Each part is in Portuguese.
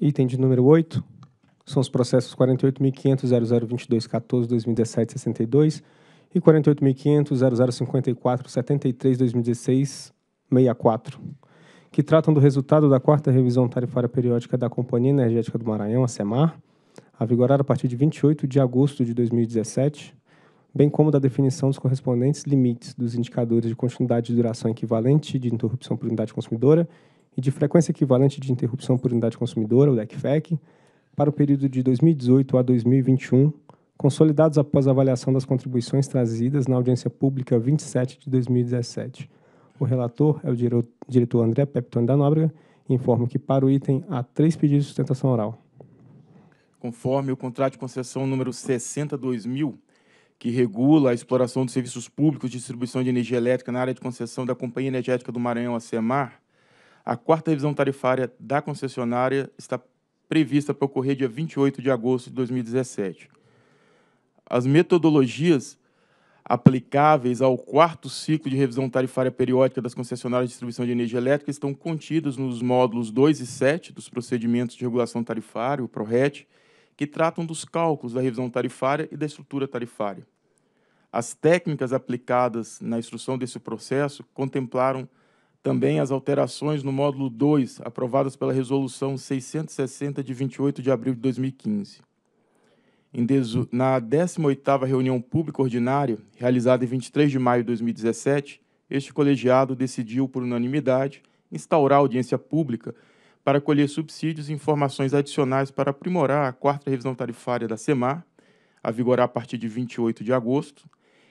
Item de número 8 são os processos 48.500.0022.14.2017.62 e 48.500.0054.73.2016.64, que tratam do resultado da quarta revisão tarifária periódica da Companhia Energética do Maranhão, a SEMAR, a vigorar a partir de 28 de agosto de 2017, bem como da definição dos correspondentes limites dos indicadores de continuidade de duração equivalente de interrupção por unidade consumidora e de frequência equivalente de interrupção por unidade consumidora, o DECFEC, para o período de 2018 a 2021, consolidados após avaliação das contribuições trazidas na audiência pública 27 de 2017. O relator é o diretor André Peptoni da Nóbrega e informa que, para o item, há três pedidos de sustentação oral. Conforme o contrato de concessão número 60-2000, que regula a exploração dos serviços públicos de distribuição de energia elétrica na área de concessão da Companhia Energética do Maranhão, a CEMAR, a quarta revisão tarifária da concessionária está prevista para ocorrer dia 28 de agosto de 2017. As metodologias aplicáveis ao quarto ciclo de revisão tarifária periódica das concessionárias de distribuição de energia elétrica estão contidas nos módulos 2 e 7 dos procedimentos de regulação tarifária, o PRORET, que tratam dos cálculos da revisão tarifária e da estrutura tarifária. As técnicas aplicadas na instrução desse processo contemplaram também as alterações no módulo 2, aprovadas pela Resolução 660 de 28 de abril de 2015. Na 18ª reunião pública ordinária, realizada em 23 de maio de 2017, este colegiado decidiu, por unanimidade, instaurar audiência pública para colher subsídios e informações adicionais para aprimorar a quarta revisão tarifária da SEMAR, a vigorar a partir de 28 de agosto,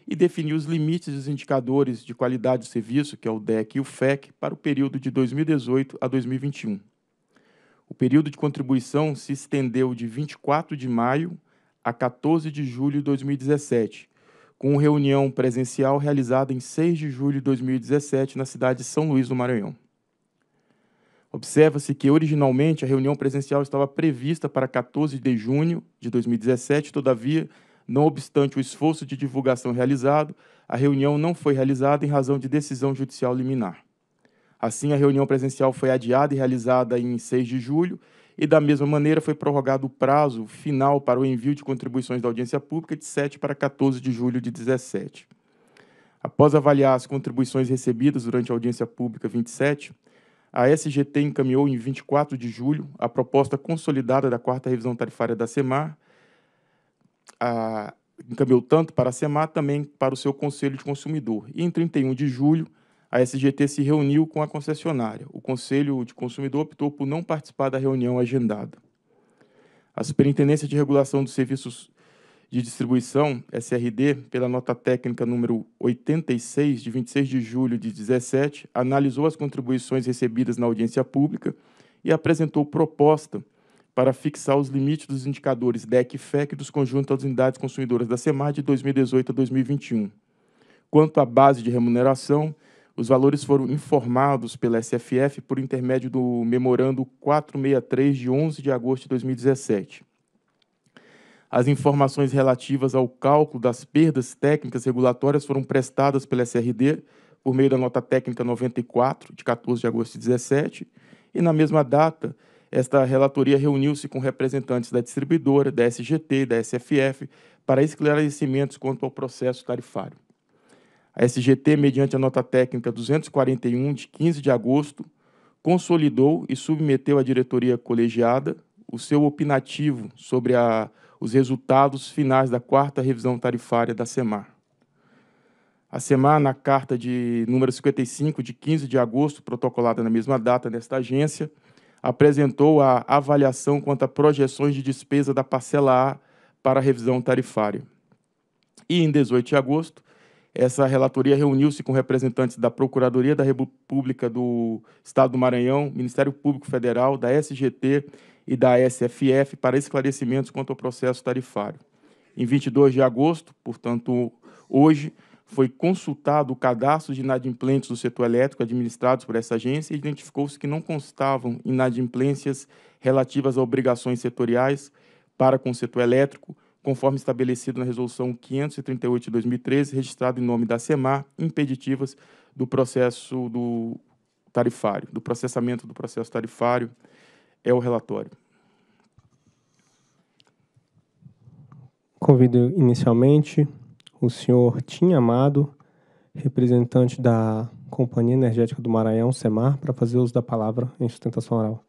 e definir os limites dos indicadores de qualidade do serviço, que é o DEC e o FEC, para o período de 2018 a 2021. O período de contribuição se estendeu de 24 de maio a 14 de julho de 2017, com reunião presencial realizada em 6 de julho de 2017 na cidade de São Luís do Maranhão. Observa-se que, originalmente, a reunião presencial estava prevista para 14 de junho de 2017, todavia, não obstante o esforço de divulgação realizado, a reunião não foi realizada em razão de decisão judicial liminar. Assim, a reunião presencial foi adiada e realizada em 6 de julho, e da mesma maneira foi prorrogado o prazo final para o envio de contribuições da audiência pública de 7 para 14 de julho de 17. Após avaliar as contribuições recebidas durante a audiência pública 27, a SGT encaminhou em 24 de julho a proposta consolidada da quarta revisão tarifária da SEMAR, a, encaminhou tanto para a SEMAR também para o seu Conselho de Consumidor. E em 31 de julho, a SGT se reuniu com a concessionária. O Conselho de Consumidor optou por não participar da reunião agendada. A Superintendência de Regulação dos Serviços de Distribuição, SRD, pela nota técnica número 86, de 26 de julho de 17, analisou as contribuições recebidas na audiência pública e apresentou proposta para fixar os limites dos indicadores DEC e FEC dos conjuntos das unidades consumidoras da SEMAR de 2018 a 2021. Quanto à base de remuneração, os valores foram informados pela SFF por intermédio do Memorando 463 de 11 de agosto de 2017. As informações relativas ao cálculo das perdas técnicas regulatórias foram prestadas pela SRD por meio da nota técnica 94 de 14 de agosto de 17 e na mesma data esta relatoria reuniu-se com representantes da distribuidora, da SGT e da SFF para esclarecimentos quanto ao processo tarifário. A SGT, mediante a nota técnica 241 de 15 de agosto, consolidou e submeteu à diretoria colegiada o seu opinativo sobre a, os resultados finais da quarta revisão tarifária da SEMAR. A SEMAR, na carta de número 55 de 15 de agosto, protocolada na mesma data nesta agência, apresentou a avaliação quanto a projeções de despesa da parcela A para a revisão tarifária. E em 18 de agosto, essa relatoria reuniu-se com representantes da Procuradoria da República do Estado do Maranhão, Ministério Público Federal, da SGT e da SFF para esclarecimentos quanto ao processo tarifário. Em 22 de agosto, portanto, hoje, foi consultado o cadastro de inadimplentes do setor elétrico administrados por essa agência e identificou-se que não constavam inadimplências relativas a obrigações setoriais para com o setor elétrico, conforme estabelecido na Resolução 538 de 2013, registrada em nome da SEMAR, impeditivas do processo do tarifário, do processamento do processo tarifário, é o relatório. Convido inicialmente o senhor Tim Amado, representante da Companhia Energética do Maranhão, SEMAR, para fazer uso da palavra em sustentação oral.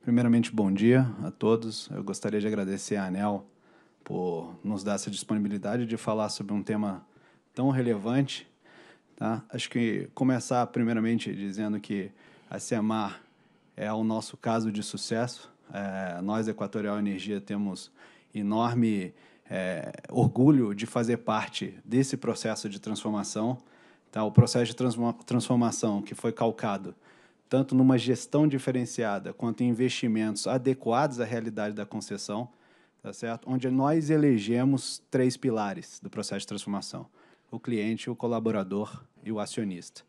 Primeiramente, bom dia a todos. Eu gostaria de agradecer a ANEL por nos dar essa disponibilidade de falar sobre um tema tão relevante Tá? Acho que começar primeiramente dizendo que a CEMAR é o nosso caso de sucesso. É, nós, Equatorial Energia, temos enorme é, orgulho de fazer parte desse processo de transformação. Tá? O processo de transformação que foi calcado tanto numa gestão diferenciada quanto em investimentos adequados à realidade da concessão, tá certo? onde nós elegemos três pilares do processo de transformação o cliente, o colaborador e o acionista.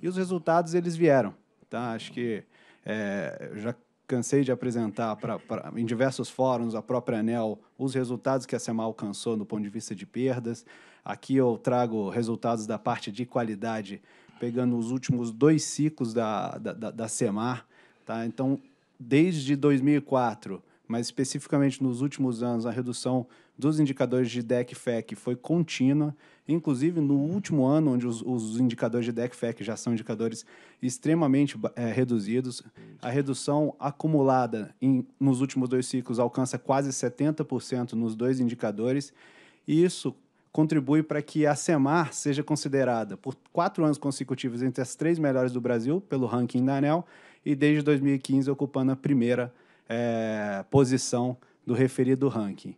E os resultados eles vieram. Tá? Acho que é, já cansei de apresentar pra, pra, em diversos fóruns, a própria ANEL, os resultados que a SEMA alcançou no ponto de vista de perdas. Aqui eu trago resultados da parte de qualidade, pegando os últimos dois ciclos da, da, da, da SEMAR. Tá? Então, desde 2004, mas especificamente nos últimos anos, a redução dos indicadores de DECFEC foi contínua, inclusive no último ano, onde os, os indicadores de DECFEC já são indicadores extremamente é, reduzidos. A redução acumulada em, nos últimos dois ciclos alcança quase 70% nos dois indicadores, e isso contribui para que a SEMAR seja considerada por quatro anos consecutivos entre as três melhores do Brasil, pelo ranking da ANEL, e desde 2015 ocupando a primeira é, posição do referido ranking.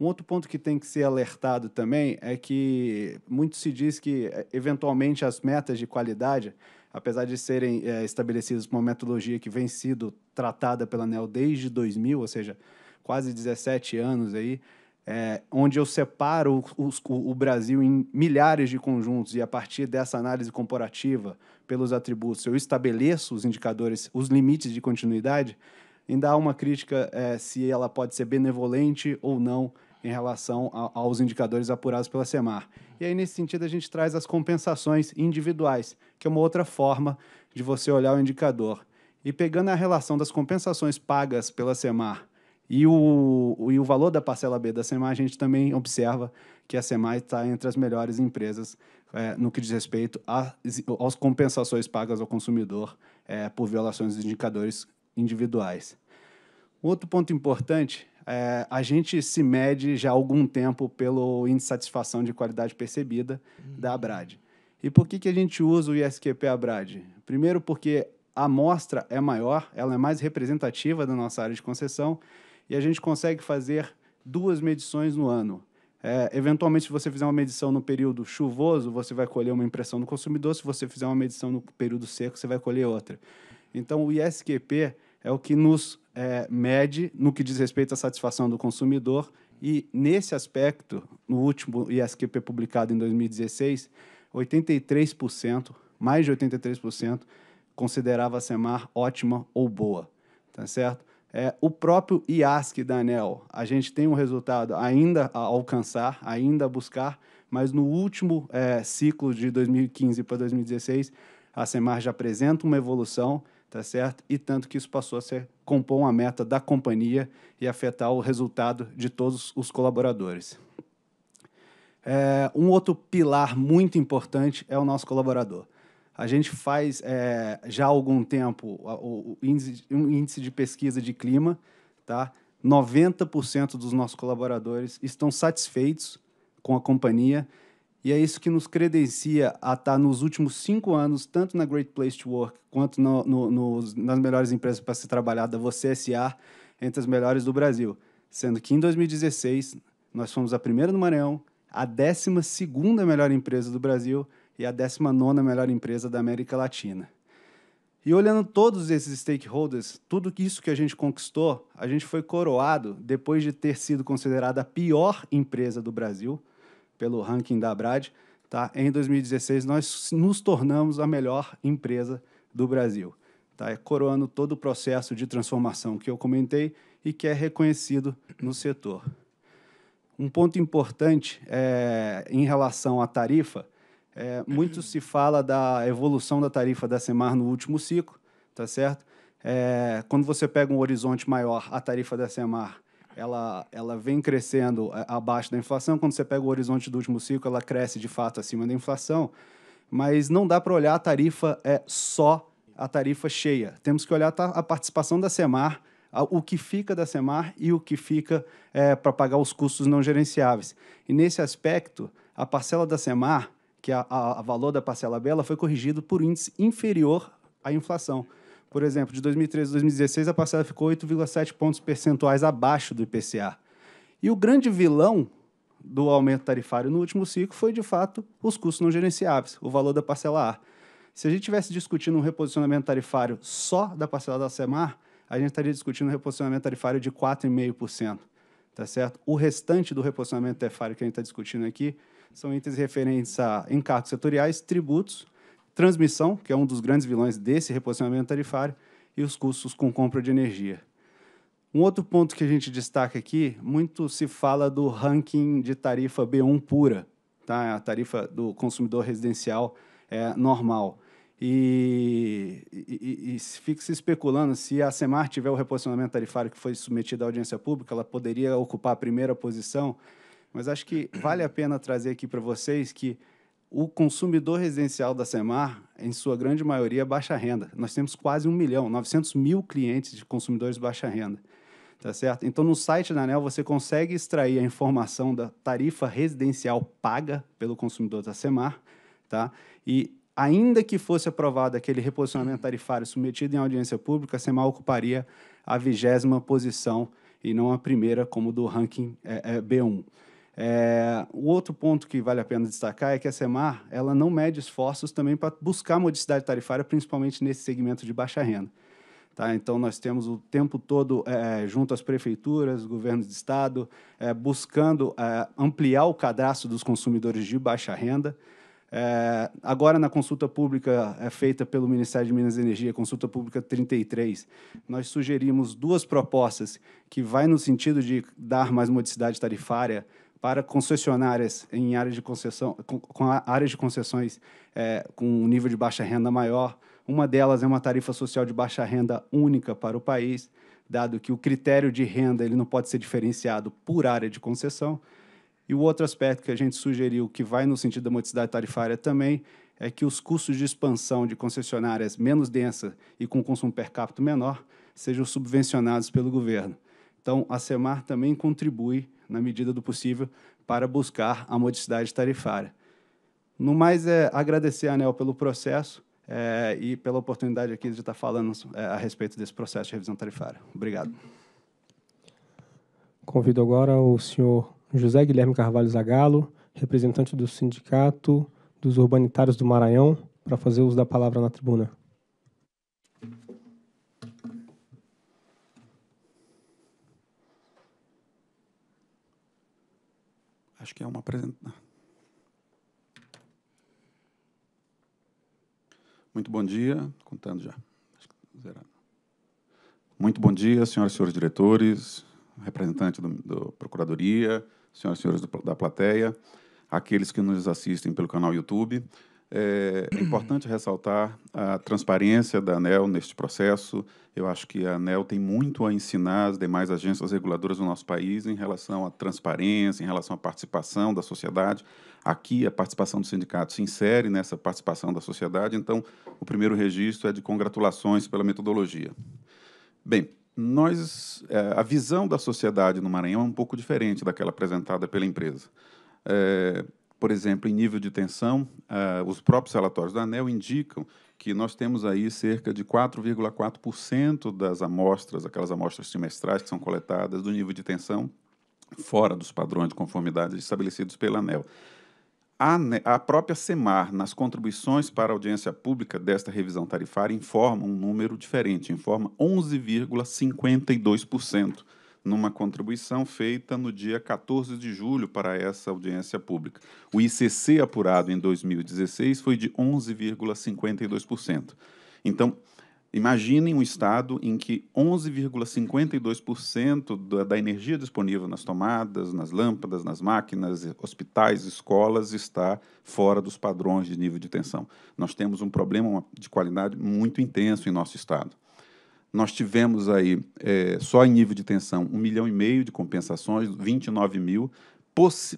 Um outro ponto que tem que ser alertado também é que muito se diz que, eh, eventualmente, as metas de qualidade, apesar de serem é, estabelecidas por uma metodologia que vem sido tratada pela ANEL desde 2000, ou seja, quase 17 anos aí, é, onde eu separo os, o, o, Brasil em milhares de conjuntos e a partir dessa análise comparativa pelos atributos eu estabeleço os indicadores, os limites de continuidade, ainda há uma crítica é, se ela pode ser benevolente ou não em relação a, aos indicadores apurados pela Semar. E aí, nesse sentido, a gente traz as compensações individuais, que é uma outra forma de você olhar o indicador. E pegando a relação das compensações pagas pela Semar e o, e o valor da parcela B da Semar, a gente também observa que a Semar está entre as melhores empresas é, no que diz respeito às compensações pagas ao consumidor é, por violações dos indicadores individuais. Outro ponto importante é, a gente se mede já há algum tempo pelo índice de satisfação de qualidade percebida uhum. da ABRAD. E por que, que a gente usa o ISQP ABRAD? Primeiro, porque a amostra é maior, ela é mais representativa da nossa área de concessão e a gente consegue fazer duas medições no ano. É, eventualmente, se você fizer uma medição no período chuvoso, você vai colher uma impressão do consumidor. Se você fizer uma medição no período seco, você vai colher outra. Então, o ISQP é o que nos é, mede no que diz respeito à satisfação do consumidor e, nesse aspecto, no último ISQP publicado em 2016, 83%, mais de 83%, considerava a SEMAR ótima ou boa, tá certo? É, o próprio IASC da ANEL, a gente tem um resultado ainda a alcançar, ainda a buscar, mas no último é, ciclo de 2015 para 2016, a SEMAR já apresenta uma evolução, tá certo? E tanto que isso passou a ser compor uma meta da companhia e afetar o resultado de todos os colaboradores. É, um outro pilar muito importante é o nosso colaborador. A gente faz é, já há algum tempo o, o índice, um índice de pesquisa de clima, tá? 90% dos nossos colaboradores estão satisfeitos com a companhia e é isso que nos credencia a estar tá nos últimos cinco anos, tanto na Great Place to Work quanto no, no, no, nas melhores empresas para ser trabalhada, você SA, entre as melhores do Brasil. Sendo que em 2016 nós fomos a primeira no Maranhão, a 12 segunda melhor empresa do Brasil e a 19 melhor empresa da América Latina. E olhando todos esses stakeholders, tudo isso que a gente conquistou, a gente foi coroado depois de ter sido considerada a pior empresa do Brasil, pelo ranking da Abrad, tá? Em 2016 nós nos tornamos a melhor empresa do Brasil, tá? É coroando todo o processo de transformação que eu comentei e que é reconhecido no setor. Um ponto importante é, em relação à tarifa, é, muito se fala da evolução da tarifa da Semar no último ciclo, tá certo? É, quando você pega um horizonte maior, a tarifa da Semar ela, ela vem crescendo é, abaixo da inflação. Quando você pega o horizonte do último ciclo, ela cresce de fato acima da inflação. Mas não dá para olhar a tarifa é só a tarifa cheia. Temos que olhar tá, a participação da Semar, o que fica da Semar e o que fica é, para pagar os custos não gerenciáveis. E nesse aspecto, a parcela da Semar, que é a, a, valor da parcela bela, foi corrigido por índice inferior à inflação. Por exemplo, de 2013 a 2016, a parcela ficou 8,7 pontos percentuais abaixo do IPCA. E o grande vilão do aumento tarifário no último ciclo foi, de fato, os custos não gerenciáveis, o valor da parcela A. Se a gente tivesse discutindo um reposicionamento tarifário só da parcela da SEMAR, a gente estaria discutindo um reposicionamento tarifário de 4,5%. Tá certo? O restante do reposicionamento tarifário que a gente está discutindo aqui são itens referentes a encargos setoriais, tributos transmissão, que é um dos grandes vilões desse reposicionamento tarifário, e os custos com compra de energia. Um outro ponto que a gente destaca aqui, muito se fala do ranking de tarifa B1 pura, tá? a tarifa do consumidor residencial é normal. E, e, e, fica se especulando se a SEMAR tiver o reposicionamento tarifário que foi submetido à audiência pública, ela poderia ocupar a primeira posição. Mas acho que vale a pena trazer aqui para vocês que o consumidor residencial da Semar, em sua grande maioria, é baixa renda. Nós temos quase 1 milhão, 900 mil clientes de consumidores baixa renda. Tá certo? Então, no site da ANEL, você consegue extrair a informação da tarifa residencial paga pelo consumidor da Semar. Tá? E, ainda que fosse aprovado aquele reposicionamento tarifário submetido em audiência pública, a Semar ocuparia a vigésima posição e não a primeira, como do ranking é, é, B1. É, o outro ponto que vale a pena destacar é que a Semar ela não mede esforços também para buscar modicidade tarifária, principalmente nesse segmento de baixa renda. Tá? Então, nós temos o tempo todo, é, junto às prefeituras, governos de Estado, é, buscando é, ampliar o cadastro dos consumidores de baixa renda. É, agora, na consulta pública é, feita pelo Ministério de Minas e Energia, consulta pública 33, nós sugerimos duas propostas que vai no sentido de dar mais modicidade tarifária para concessionárias em áreas de concessão, com, com áreas de concessões é, com um nível de baixa renda maior. Uma delas é uma tarifa social de baixa renda única para o país, dado que o critério de renda ele não pode ser diferenciado por área de concessão. E o outro aspecto que a gente sugeriu, que vai no sentido da modicidade tarifária também, é que os custos de expansão de concessionárias menos densas e com consumo per capita menor sejam subvencionados pelo governo. Então, a SEMAR também contribui na medida do possível, para buscar a modicidade tarifária. No mais, é agradecer a ANEL pelo processo é, e pela oportunidade aqui de estar falando é, a respeito desse processo de revisão tarifária. Obrigado. Convido agora o senhor José Guilherme Carvalho Zagalo, representante do Sindicato dos Urbanitários do Maranhão, para fazer uso da palavra na tribuna. Acho que é uma apresentação. Ah. Muito bom dia, contando já. Muito bom dia, senhoras e senhores diretores, representante do, do Procuradoria, senhoras e senhores do, da plateia, aqueles que nos assistem pelo canal YouTube. É, é, importante ressaltar a transparência da ANEL neste processo. Eu acho que a ANEL tem muito a ensinar as demais agências reguladoras do nosso país em relação à transparência, em relação à participação da sociedade. Aqui, a participação do sindicato se insere nessa participação da sociedade, então, o primeiro registro é de congratulações pela metodologia. Bem, nós, é, a visão da sociedade no Maranhão é um pouco diferente daquela apresentada pela empresa. É, por exemplo, em nível de tensão, uh, os próprios relatórios da ANEL indicam que nós temos aí cerca de 4,4% das amostras, aquelas amostras trimestrais que são coletadas do nível de tensão fora dos padrões de conformidade estabelecidos pela ANEL. A, a, própria SEMAR, nas contribuições para a audiência pública desta revisão tarifária, informa um número diferente, informa 11,52% numa contribuição feita no dia 14 de julho para essa audiência pública. O ICC apurado em 2016 foi de 11,52%. Então, Imaginem um estado em que 11,52% da, da, energia disponível nas tomadas, nas lâmpadas, nas máquinas, hospitais, escolas está fora dos padrões de nível de tensão. Nós temos um problema de qualidade muito intenso em nosso estado. Nós tivemos aí, é, só em nível de tensão, um milhão e meio de compensações, 29 mil.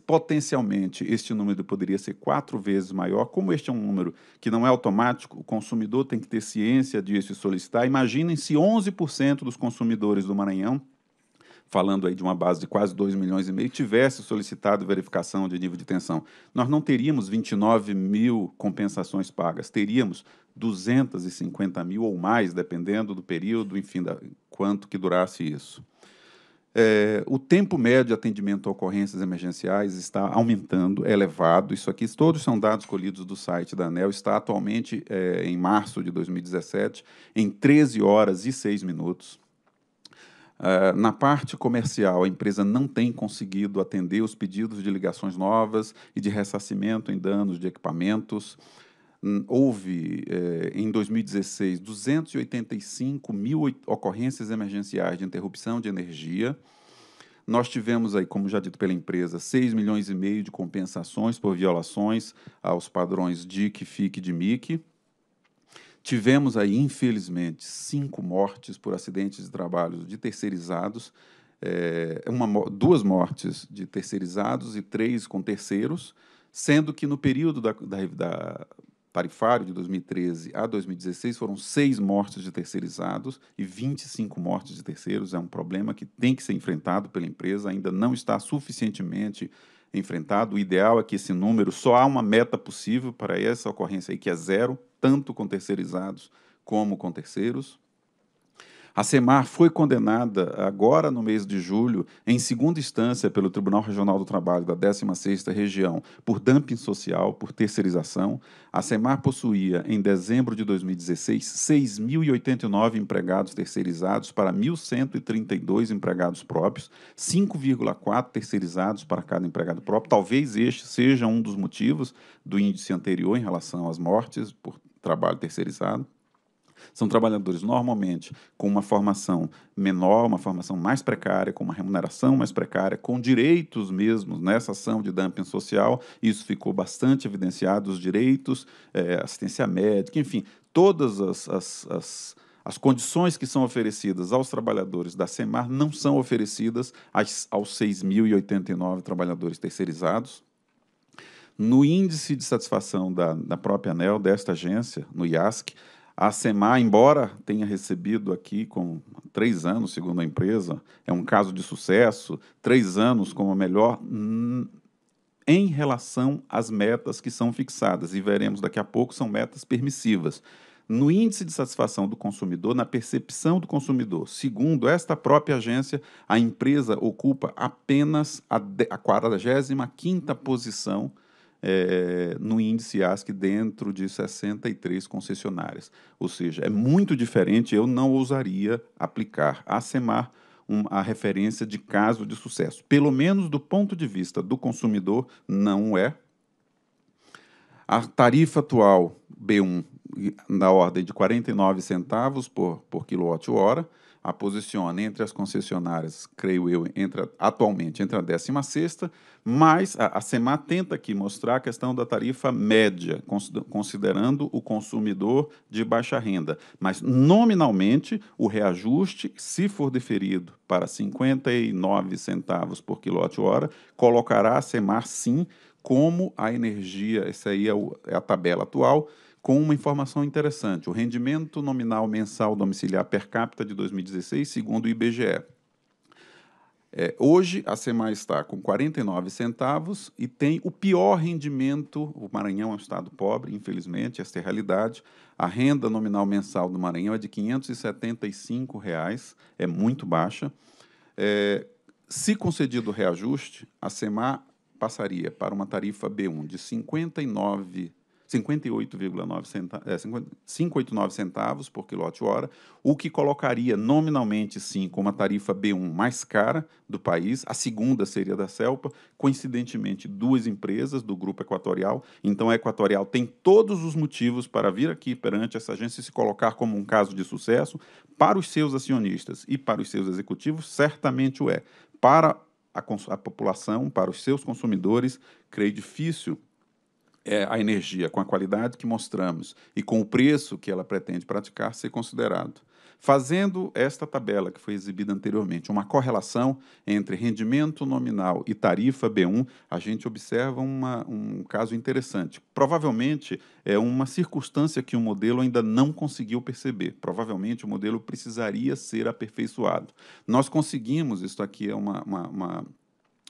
Potencialmente, este número poderia ser quatro vezes maior. Como este é um número que não é automático, o consumidor tem que ter ciência disso e solicitar. Imaginem se 11% dos consumidores do Maranhão falando aí de uma base de quase 2 milhões e meio, tivesse solicitado verificação de nível de tensão, nós não teríamos 29 mil compensações pagas, teríamos 250 mil ou mais, dependendo do período, enfim, da, quanto que durasse isso. É, o tempo médio de atendimento a ocorrências emergenciais está aumentando, é elevado. Isso aqui, todos são dados colhidos do site da ANEL. Está atualmente, é, em março de 2017, em 13 horas e 6 minutos. Eh, na parte comercial, a empresa não tem conseguido atender os pedidos de ligações novas e de ressarcimento em danos de equipamentos. Hum, houve, eh, em 2016, 285 mil ocorrências emergenciais de interrupção de energia. Nós tivemos aí, como já dito pela empresa, 6 milhões e meio de compensações por violações aos padrões DIC, FIC e DMIC. Tivemos aí, infelizmente, cinco mortes por acidentes de trabalho de terceirizados, é, uma, duas mortes de terceirizados e três com terceiros, sendo que no período da, da, da Parifário, de 2013 a 2016, foram seis mortes de terceirizados e 25 mortes de terceiros. É um problema que tem que ser enfrentado pela empresa, ainda não está suficientemente enfrentado. O ideal é que esse número, só há uma meta possível para essa ocorrência aí, que é zero, tanto com terceirizados como com terceiros. A SEMAR foi condenada agora no mês de julho, em segunda instância pelo Tribunal Regional do Trabalho da 16ª Região, por dumping social, por terceirização. A SEMAR possuía, em dezembro de 2016, 6.089 empregados terceirizados para 1.132 empregados próprios, 5,4 terceirizados para cada empregado próprio. Talvez este seja um dos motivos do índice anterior em relação às mortes por trabalho terceirizado. São trabalhadores normalmente com uma formação menor, uma formação mais precária, com uma remuneração mais precária, com direitos mesmos nessa ação de dumping social. Isso ficou bastante evidenciado: os direitos, é, assistência médica, enfim, todas as, as, as as condições que são oferecidas aos trabalhadores da SEMAR não são oferecidas aos 6.089 trabalhadores terceirizados. No índice de satisfação da, da própria ANEL, desta agência, no IASC, a SEMAR, embora tenha recebido aqui com três anos, segundo a empresa, é um caso de sucesso, três anos como a melhor hum, em relação às metas que são fixadas, e veremos daqui a pouco, são metas permissivas. No índice de satisfação do consumidor, na percepção do consumidor. Segundo esta própria agência, a empresa ocupa apenas a 45 posição é, no índice ASC dentro de 63 concessionárias. Ou seja, é muito diferente, eu não ousaria aplicar a SEMAR um, a referência de caso de sucesso. Pelo menos do ponto de vista do consumidor, não é. A tarifa atual B1 na ordem de 49 centavos por, por quilowatt-hora, a posiciona entre as concessionárias, creio eu, entre, atualmente entre a décima sexta, mas a, a SEMA tenta aqui mostrar a questão da tarifa média, considerando o consumidor de baixa renda. Mas, nominalmente, o reajuste, se for deferido para 59 centavos por quilowatt-hora, colocará a SEMAR, sim, como a energia, essa aí é, o, é a tabela atual, com uma informação interessante: o rendimento nominal mensal domiciliar per capita de 2016, segundo o IBGE. É, hoje a SEMAI está com 49 centavos e tem o pior rendimento. O Maranhão é um estado pobre, infelizmente, esta é a realidade. A renda nominal mensal do Maranhão é de R$ 575, reais, é muito baixa. É, se concedido o reajuste, a SEMAR passaria para uma tarifa B1 de R$ 59 58,9 centavos, é, centavos por quilowatt-hora, o que colocaria nominalmente, sim, como a tarifa B1 mais cara do país, a segunda seria da Celpa, coincidentemente duas empresas do grupo Equatorial, então a Equatorial tem todos os motivos para vir aqui perante essa agência e se colocar como um caso de sucesso para os seus acionistas e para os seus executivos, certamente o é. Para a, a população, para os seus consumidores, creio difícil é, a energia com a qualidade que mostramos e com o preço que ela pretende praticar ser considerado. Fazendo esta tabela que foi exibida anteriormente, uma correlação entre rendimento nominal e tarifa B1, a gente observa uma, um caso interessante. Provavelmente é uma circunstância que o modelo ainda não conseguiu perceber. Provavelmente o modelo precisaria ser aperfeiçoado. Nós conseguimos, isso aqui é uma, uma, uma,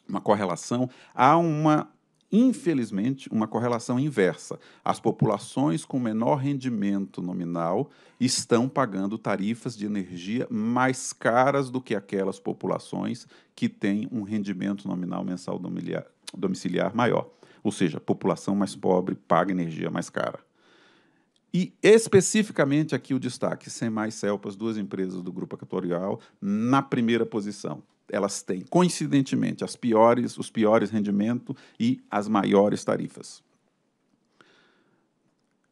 uma correlação, há uma infelizmente, uma correlação inversa. As populações com menor rendimento nominal estão pagando tarifas de energia mais caras do que aquelas populações que têm um rendimento nominal mensal domiciliar maior. Ou seja, a população mais pobre paga energia mais cara. E especificamente aqui o destaque, sem mais Celpas, duas empresas do grupo equatorial na primeira posição elas têm, coincidentemente, as piores, os piores rendimentos e as maiores tarifas.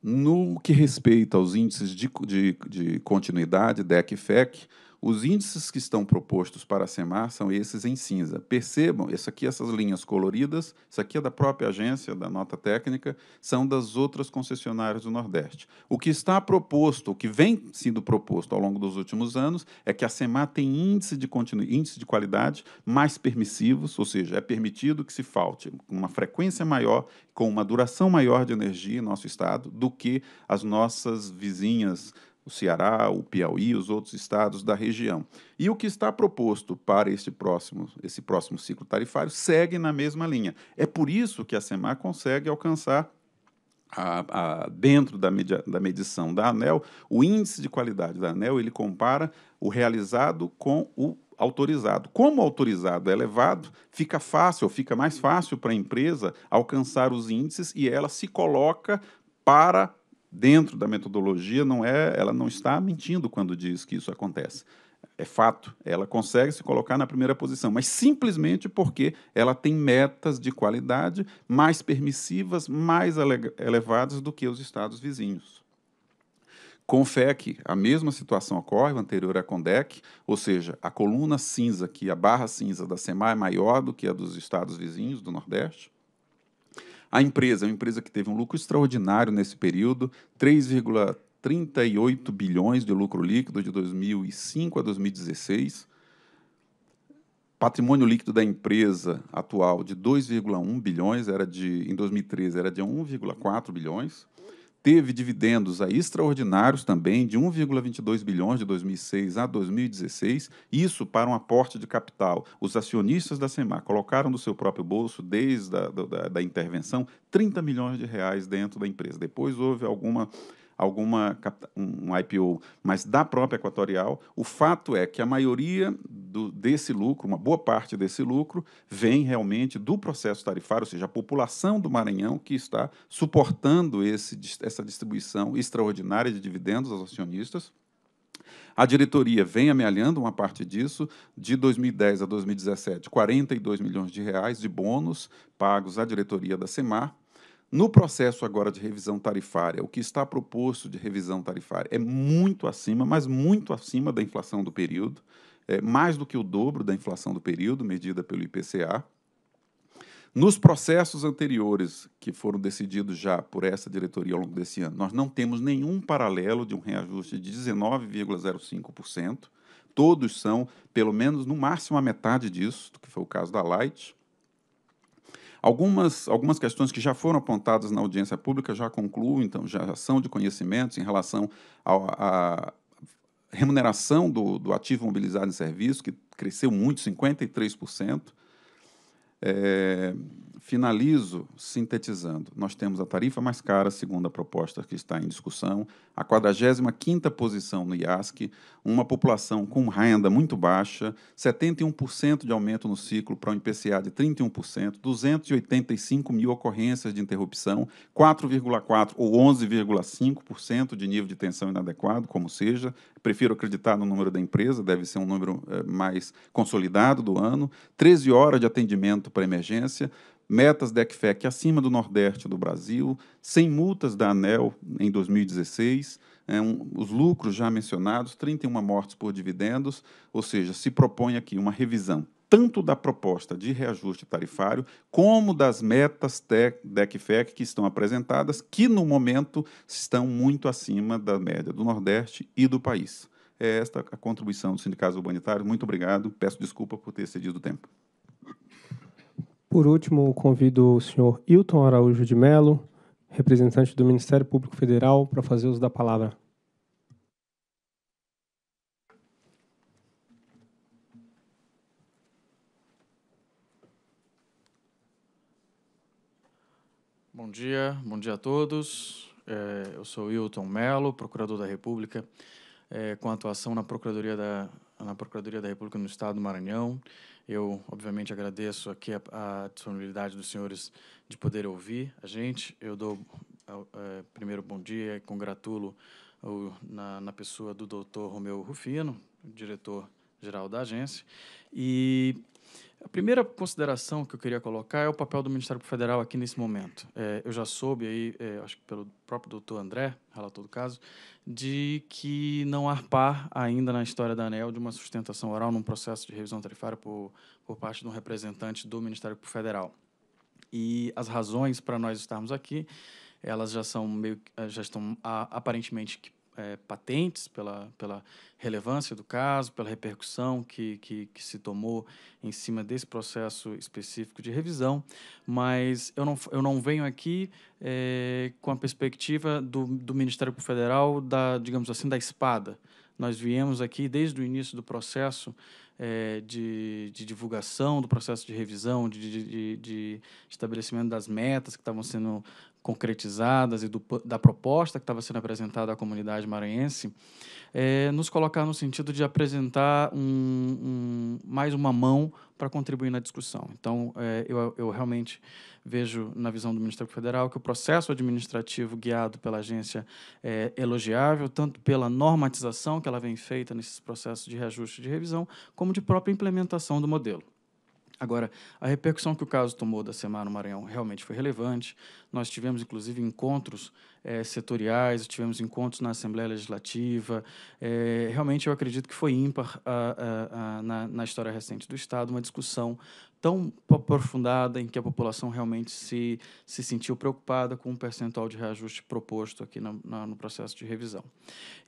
No que respeita aos índices de, de, de continuidade, DEC e FEC, os índices que estão propostos para a SEMAR são esses em cinza. Percebam, isso aqui, essas linhas coloridas, isso aqui é da própria agência, da nota técnica, são das outras concessionárias do Nordeste. O que está proposto, o que vem sendo proposto ao longo dos últimos anos, é que a SEMAR tem índice de, continu... índice de qualidade mais permissivos, ou seja, é permitido que se falte com uma frequência maior, com uma duração maior de energia em nosso estado, do que as nossas vizinhas o Ceará, o Piauí, os outros estados da região. E o que está proposto para esse próximo, esse próximo ciclo tarifário segue na mesma linha. É por isso que a SEMAR consegue alcançar a, a, dentro da, media, da medição da ANEL, o índice de qualidade da ANEL ele compara o realizado com o autorizado. Como o autorizado é elevado, fica fácil, fica mais fácil para a empresa alcançar os índices e ela se coloca para dentro da metodologia não é, ela não está mentindo quando diz que isso acontece. É fato, ela consegue se colocar na primeira posição, mas simplesmente porque ela tem metas de qualidade mais permissivas, mais elevadas do que os estados vizinhos. Com FEC, a mesma situação ocorre, anterior o é CONDEC, ou seja, a coluna cinza, que a barra cinza da SEMA é maior do que a dos estados vizinhos do Nordeste, a empresa, uma empresa que teve um lucro extraordinário nesse período, 3,38 bilhões de lucro líquido de 2005 a 2016. Patrimônio líquido da empresa atual de 2,1 bilhões, era de em 2013 era de 1,4 bilhões teve dividendos extraordinários também de 1,22 bilhões de 2006 a 2016, isso para um aporte de capital. Os acionistas da SEMAR colocaram do seu próprio bolso, desde a da, da intervenção, 30 milhões de reais dentro da empresa. Depois houve alguma alguma um IPO, mas da própria Equatorial, o fato é que a maioria do, desse lucro, uma boa parte desse lucro, vem realmente do processo tarifário, ou seja, a população do Maranhão que está suportando esse, essa distribuição extraordinária de dividendos aos acionistas. A diretoria vem amealhando uma parte disso, de 2010 a 2017, 42 milhões de reais de bônus pagos à diretoria da Semar. No processo agora de revisão tarifária, o que está proposto de revisão tarifária é muito acima, mas muito acima da inflação do período, é mais do que o dobro da inflação do período, medida pelo IPCA. Nos processos anteriores, que foram decididos já por essa diretoria ao longo desse ano, nós não temos nenhum paralelo de um reajuste de 19,05%. Todos são, pelo menos no máximo, a metade disso, que foi o caso da Light. Algumas, algumas questões que já foram apontadas na audiência pública já concluo então, já são de conhecimentos em relação à remuneração do, do ativo mobilizado em serviço, que cresceu muito, 53%. É, Finalizo sintetizando. Nós temos a tarifa mais cara, segundo a proposta que está em discussão, a 45ª posição no IASC, uma população com renda muito baixa, 71% de aumento no ciclo para um IPCA de 31%, 285 mil ocorrências de interrupção, 4,4% ou 11,5% de nível de tensão inadequado, como seja. Prefiro acreditar no número da empresa, deve ser um número eh, mais consolidado do ano. 13 horas de atendimento para emergência, metas DECFEC acima do Nordeste do Brasil, sem multas da ANEL em 2016, é, um, os lucros já mencionados, 31 mortes por dividendos, ou seja, se propõe aqui uma revisão tanto da proposta de reajuste tarifário, como das metas DECFEC que estão apresentadas, que no momento estão muito acima da média do Nordeste e do país. É esta a contribuição do Sindicato Urbanitário. Muito obrigado. Peço desculpa por ter cedido o tempo. Por último, convido o senhor Hilton Araújo de Mello, representante do Ministério Público Federal, para fazer uso da palavra. Bom dia, bom dia a todos. É, eu sou Hilton Mello, procurador da República, é, com atuação na Procuradoria da, na Procuradoria da República no Estado do Maranhão. Eu, obviamente, agradeço aqui a, a, disponibilidade dos senhores de poder ouvir a gente. Eu dou é, é, primeiro bom dia e congratulo o, na, na, pessoa do doutor Romeu Rufino, diretor-geral da agência, e a primeira consideração que eu queria colocar é o papel do Ministério Federal aqui nesse momento. É, eu já soube aí, é, acho que pelo próprio doutor André, relator do caso, de que não há par ainda na história da ANEL de uma sustentação oral num processo de revisão tarifária por, por parte de um representante do Ministério Federal. E as razões para nós estarmos aqui, elas já são meio, já estão aparentemente que é, patentes pela, pela relevância do caso, pela repercussão que, que, que, se tomou em cima desse processo específico de revisão, mas eu não, eu não venho aqui é, com a perspectiva do, do Ministério Público Federal, da, digamos assim, da espada. Nós viemos aqui desde o início do processo é, de, de, divulgação do processo de revisão, de, de, de, estabelecimento das metas que estavam sendo concretizadas e do, da proposta que estava sendo apresentada à comunidade maranhense, é, nos colocar no sentido de apresentar um, um, mais uma mão para contribuir na discussão. Então, é, eu, eu, realmente vejo, na visão do Ministério Federal, que o processo administrativo guiado pela agência é elogiável, tanto pela normatização que ela vem feita nesses processos de reajuste e de revisão, como de própria implementação do modelo. Agora, a repercussão que o caso tomou da Semana no Maranhão realmente foi relevante. Nós tivemos, inclusive, encontros é, setoriais, tivemos encontros na Assembleia Legislativa. É, realmente, eu acredito que foi ímpar a, ah, a, ah, a, ah, na, na, história recente do Estado uma discussão tão aprofundada em que a população realmente se, se sentiu preocupada com o percentual de reajuste proposto aqui na, no processo de revisão.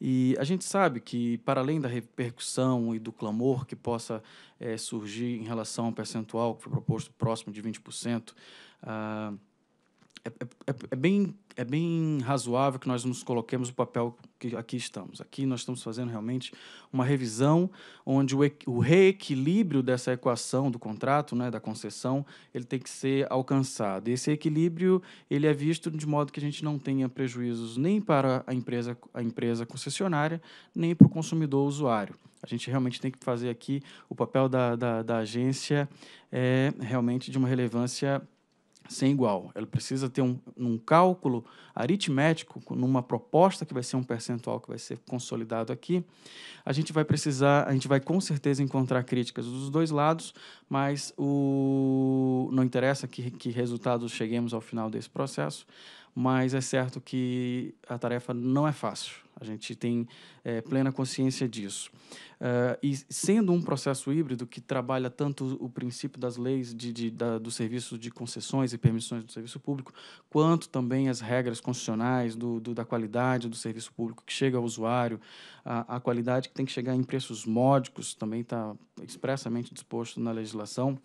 E a gente sabe que, para além da repercussão e do clamor que possa é, surgir em relação ao percentual que foi proposto próximo de 20%, é, é, é, é, bem, é bem razoável que nós nos coloquemos o papel que aqui estamos. Aqui nós estamos fazendo realmente uma revisão onde o, o reequilíbrio dessa equação do contrato, né, da concessão, ele tem que ser alcançado. E esse equilíbrio ele é visto de modo que a gente não tenha prejuízos nem para a empresa, a empresa concessionária, nem para o consumidor usuário. A gente realmente tem que fazer aqui o papel da, da, da agência é realmente de uma relevância sem igual. Ela precisa ter um, um cálculo aritmético, numa proposta que vai ser um percentual que vai ser consolidado aqui. A gente vai precisar, a gente vai com certeza encontrar críticas dos dois lados, mas o, não interessa que, que resultados cheguemos ao final desse processo mas é certo que a tarefa não é fácil. A gente tem é, plena consciência disso. Uh, e sendo um processo híbrido que trabalha tanto o princípio das leis de, de, da, do serviço de concessões e permissões do serviço público, quanto também as regras constitucionais do, do da qualidade do serviço público que chega ao usuário, a, a qualidade que tem que chegar em preços módicos, também está expressamente disposto na legislação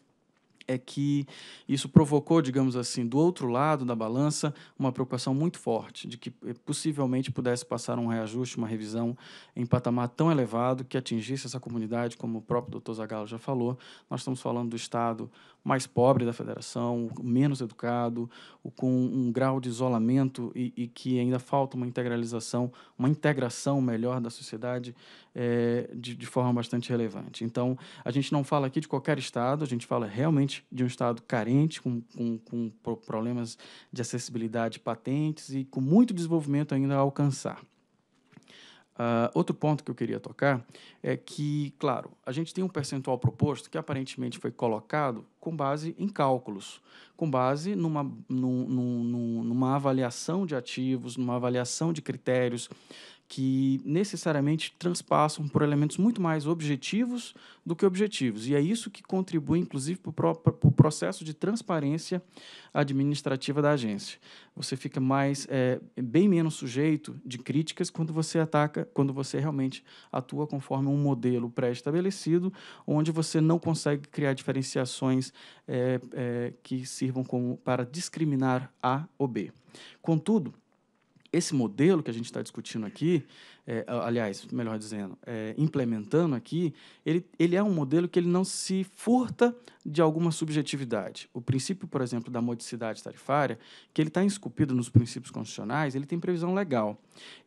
é que isso provocou, digamos assim, do outro lado da balança, uma preocupação muito forte de que eh, possivelmente pudesse passar um reajuste, uma revisão em patamar tão elevado que atingisse essa comunidade, como o próprio doutor Zagallo já falou. Nós estamos falando do Estado mais pobre da federação, menos educado, com um grau de isolamento e, e, que ainda falta uma integralização, uma integração melhor da sociedade é, de, de forma bastante relevante. Então, a gente não fala aqui de qualquer estado, a gente fala realmente de um estado carente, com, com, com problemas de acessibilidade patentes e com muito desenvolvimento ainda a alcançar. Uh, outro ponto que eu queria tocar é que, claro, a gente tem um percentual proposto que aparentemente foi colocado com base em cálculos, com base numa, num, num, numa avaliação de ativos, numa avaliação de critérios, que necessariamente transpassam por elementos muito mais objetivos do que objetivos. E é isso que contribui, inclusive, para o processo de transparência administrativa da agência. Você fica mais é, bem menos sujeito de críticas quando você ataca, quando você realmente atua conforme um modelo pré-estabelecido, onde você não consegue criar diferenciações é, é, que sirvam como, para discriminar A ou B. Contudo, esse modelo que a gente está discutindo aqui, é, aliás, melhor dizendo, é, implementando aqui, ele, ele é um modelo que ele não se furta de alguma subjetividade. O princípio, por exemplo, da modicidade tarifária, que ele está esculpido nos princípios constitucionais, ele tem previsão legal.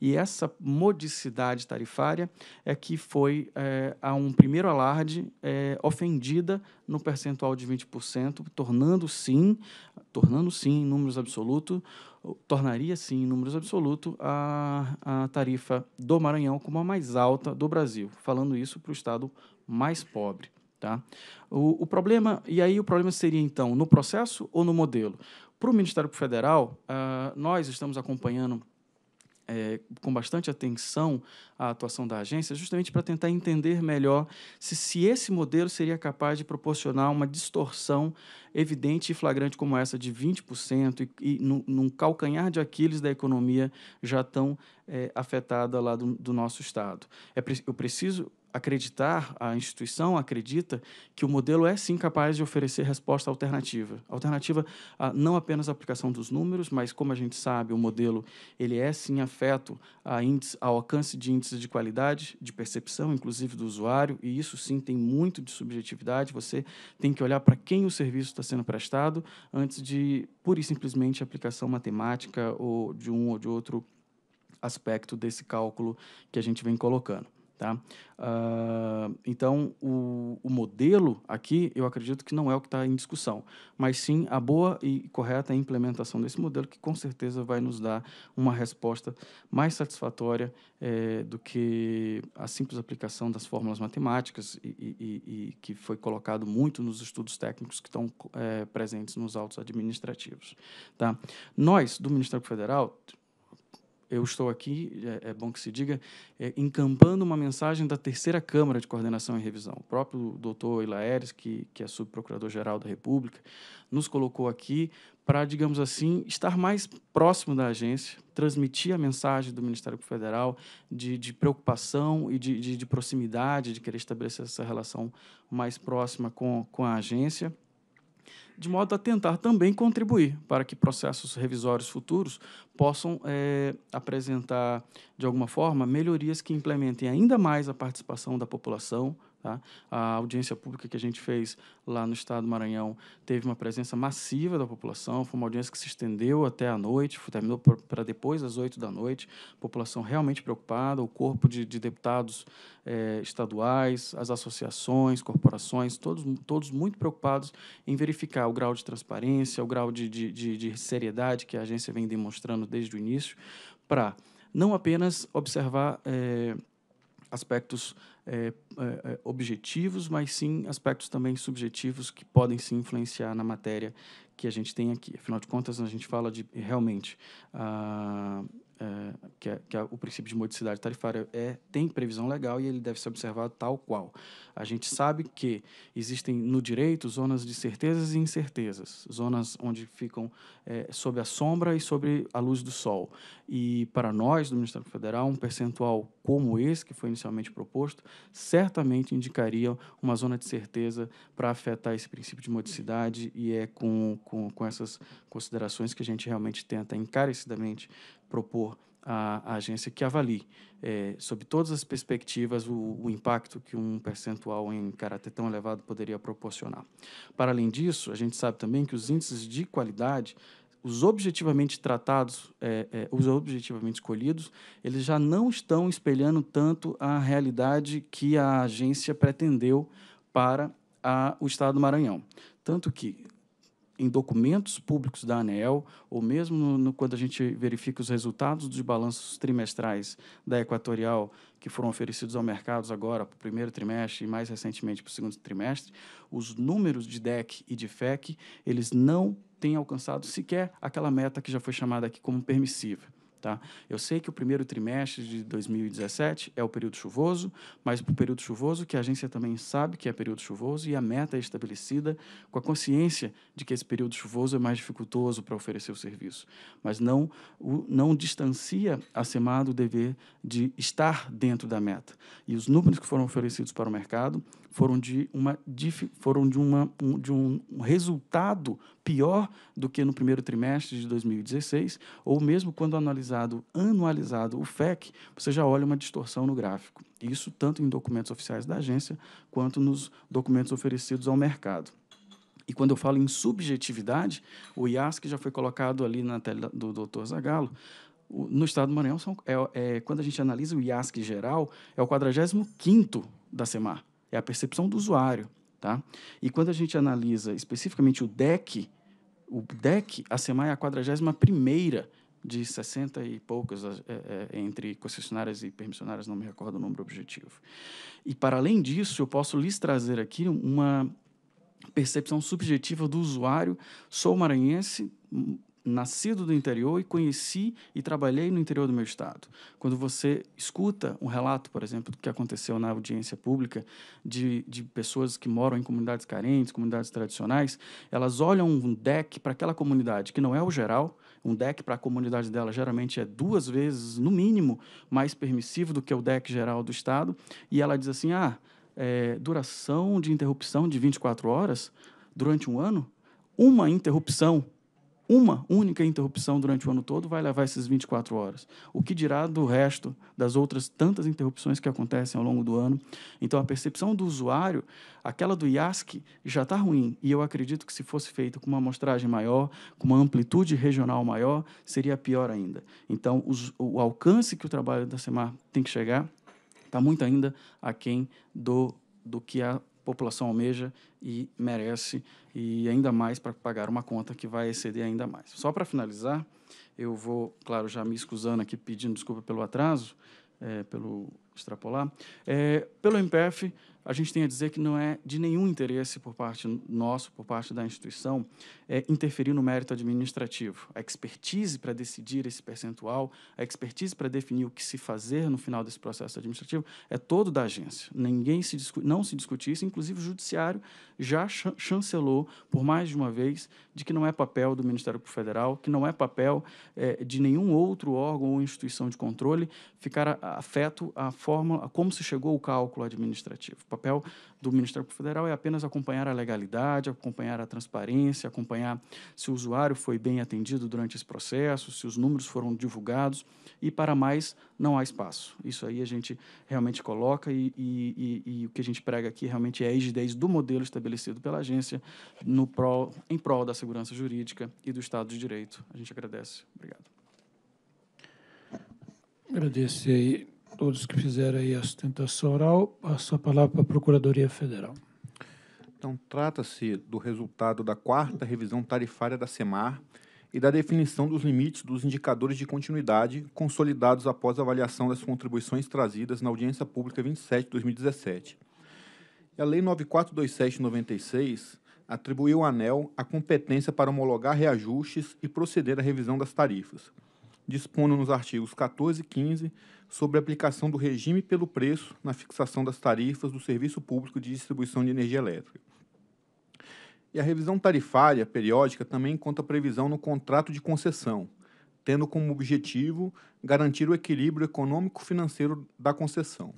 E essa modicidade tarifária é que foi, é, a um primeiro alarde, é, ofendida no percentual de 20%, tornando sim, tornando sim, em números absolutos, tornaria sim, em números absolutos, a, a tarifa do Maranhão como a mais alta do Brasil, falando isso para o estado mais pobre. Tá? O, o problema, e aí o problema seria então no processo ou no modelo? Para o Ministério Federal, uh, nós estamos acompanhando é, com bastante atenção à atuação da agência, justamente para tentar entender melhor se, se esse modelo seria capaz de proporcionar uma distorção evidente e flagrante como essa de 20% e, e num calcanhar de Aquiles da economia já tão é, afetada lá do, do nosso Estado. É, eu preciso acreditar, a instituição acredita que o modelo é sim capaz de oferecer resposta alternativa. Alternativa a não apenas a aplicação dos números, mas como a gente sabe, o modelo ele é sim afeto a índice, ao alcance de índices de qualidade, de percepção, inclusive do usuário, e isso sim tem muito de subjetividade. Você tem que olhar para quem o serviço está sendo prestado antes de, pura e simplesmente, aplicação matemática ou de um ou de outro aspecto desse cálculo que a gente vem colocando. Tá? Uh, então, o, o, modelo aqui, eu acredito que não é o que está em discussão, mas sim a boa e correta implementação desse modelo, que com certeza vai nos dar uma resposta mais satisfatória é, do que a simples aplicação das fórmulas matemáticas e, e, e que foi colocado muito nos estudos técnicos que estão é, presentes nos autos administrativos. Tá? Nós, do Ministério Federal, eu estou aqui, é, é bom que se diga, é, encampando uma mensagem da terceira Câmara de Coordenação e Revisão. O próprio doutor Ilaeres, que, que é subprocurador-geral da República, nos colocou aqui para, digamos assim, estar mais próximo da agência, transmitir a mensagem do Ministério Federal de, de preocupação e de, de, de proximidade, de querer estabelecer essa relação mais próxima com, com a agência de modo a tentar também contribuir para que processos revisórios futuros possam é, apresentar, de alguma forma, melhorias que implementem ainda mais a participação da população, Tá? A audiência pública que a gente fez lá no estado do Maranhão teve uma presença massiva da população, foi uma audiência que se estendeu até a noite, terminou para depois das oito da noite. A população realmente preocupada, o corpo de, de deputados eh, estaduais, as associações, corporações, todos, todos muito preocupados em verificar o grau de transparência, o grau de, de, de, de seriedade que a agência vem demonstrando desde o início, para não apenas observar. Eh, aspectos é, é, é, objetivos, mas sim aspectos também subjetivos que podem se influenciar na matéria que a gente tem aqui. Afinal de contas, a gente fala de realmente. Uh, é, que, é, que é, o princípio de modicidade tarifária é, tem previsão legal e ele deve ser observado tal qual. A gente sabe que existem no direito zonas de certezas e incertezas, zonas onde ficam é, sob a sombra e sobre a luz do sol. E para nós, do Ministério Federal, um percentual como esse, que foi inicialmente proposto, certamente indicaria uma zona de certeza para afetar esse princípio de modicidade e é com, com, com essas considerações que a gente realmente tenta encarecidamente propor à, à agência que avalie, é, sob todas as perspectivas, o, o, impacto que um percentual em caráter tão elevado poderia proporcionar. Para além disso, a gente sabe também que os índices de qualidade os objetivamente tratados, é, é, os objetivamente escolhidos, eles já não estão espelhando tanto a realidade que a agência pretendeu para a, o Estado do Maranhão. Tanto que em documentos públicos da ANEEL, ou mesmo no, no, quando a gente verifica os resultados dos balanços trimestrais da Equatorial, que foram oferecidos ao mercado agora para o primeiro trimestre e mais recentemente para o segundo trimestre, os números de DEC e de FEC, eles não têm alcançado sequer aquela meta que já foi chamada aqui como permissiva. Tá? Eu sei que o primeiro trimestre de 2017 é o período chuvoso, mas para o período chuvoso, que a agência também sabe que é período chuvoso e a meta é estabelecida com a consciência de que esse período chuvoso é mais dificultoso para oferecer o serviço, mas não, o, não distancia a SEMA do dever de estar dentro da meta. E os números que foram oferecidos para o mercado foram de, uma, foram de, uma, um, de um resultado pior do que no primeiro trimestre de 2016, ou mesmo quando analisado, anualizado o FEC, você já olha uma distorção no gráfico. Isso tanto em documentos oficiais da agência quanto nos documentos oferecidos ao mercado. E quando eu falo em subjetividade, o IASC já foi colocado ali na tela do Dr. Zagallo, no estado do Maranhão, são, é, é, quando a gente analisa o IASC geral, é o 45º da SEMAR é a percepção do usuário. Tá? E quando a gente analisa especificamente o DEC, o DEC, a SEMAI é a 41 de 60 e poucas, é, é, entre concessionárias e permissionárias, não me recordo o número objetivo. E, para além disso, eu posso lhes trazer aqui uma percepção subjetiva do usuário. Sou maranhense, nascido do interior e conheci e trabalhei no interior do meu estado. Quando você escuta um relato, por exemplo, do que aconteceu na audiência pública de, de pessoas que moram em comunidades carentes, comunidades tradicionais, elas olham um deck para aquela comunidade que não é o geral, um deck para a comunidade dela geralmente é duas vezes, no mínimo, mais permissivo do que o deck geral do estado, e ela diz assim: ah, é, duração de interrupção de 24 horas durante um ano, uma interrupção uma única interrupção durante o ano todo vai levar essas 24 horas. O que dirá do resto das outras tantas interrupções que acontecem ao longo do ano? Então, a percepção do usuário, aquela do IASC, já está ruim. E eu acredito que se fosse feito com uma amostragem maior, com uma amplitude regional maior, seria pior ainda. Então, os, o alcance que o trabalho da SEMAR tem que chegar está muito ainda aquém do, do que a população almeja e merece, e ainda mais para pagar uma conta que vai exceder ainda mais. Só para finalizar, eu vou, claro, já me escusando aqui, pedindo desculpa pelo atraso, é, pelo extrapolar, é, pelo MPF, a gente tem a dizer que não é de nenhum interesse por parte nosso, por parte da instituição, é, interferir no mérito administrativo. A expertise para decidir esse percentual, a expertise para definir o que se fazer no final desse processo administrativo é todo da agência. Ninguém se não se discutir isso, inclusive o judiciário já ch chancelou por mais de uma vez de que não é papel do Ministério Público Federal, que não é papel é, de nenhum outro órgão ou instituição de controle ficar afeto à fórmula, como se chegou ao cálculo administrativo. O papel do Ministério Federal é apenas acompanhar a legalidade, acompanhar a transparência, acompanhar se o usuário foi bem atendido durante esse processo, se os números foram divulgados e para mais não há espaço. Isso aí a gente realmente coloca e, e, e, e o que a gente prega aqui realmente é a rigidez do modelo estabelecido pela agência no em prol da segurança jurídica e do Estado de Direito. A gente agradece. Obrigado. Agradecer todos que fizeram aí a sustentação oral, passo a palavra para a Procuradoria Federal. Então, trata-se do resultado da quarta revisão tarifária da SEMAR e da definição dos limites dos indicadores de continuidade consolidados após a avaliação das contribuições trazidas na audiência pública 27 de 2017. E a Lei 9427/96 atribuiu à ANEL a competência para homologar reajustes e proceder à revisão das tarifas dispondo nos artigos 14 e 15 sobre a aplicação do regime pelo preço na fixação das tarifas do serviço público de distribuição de energia elétrica. E a revisão tarifária periódica também conta previsão no contrato de concessão, tendo como objetivo garantir o equilíbrio econômico-financeiro da concessão.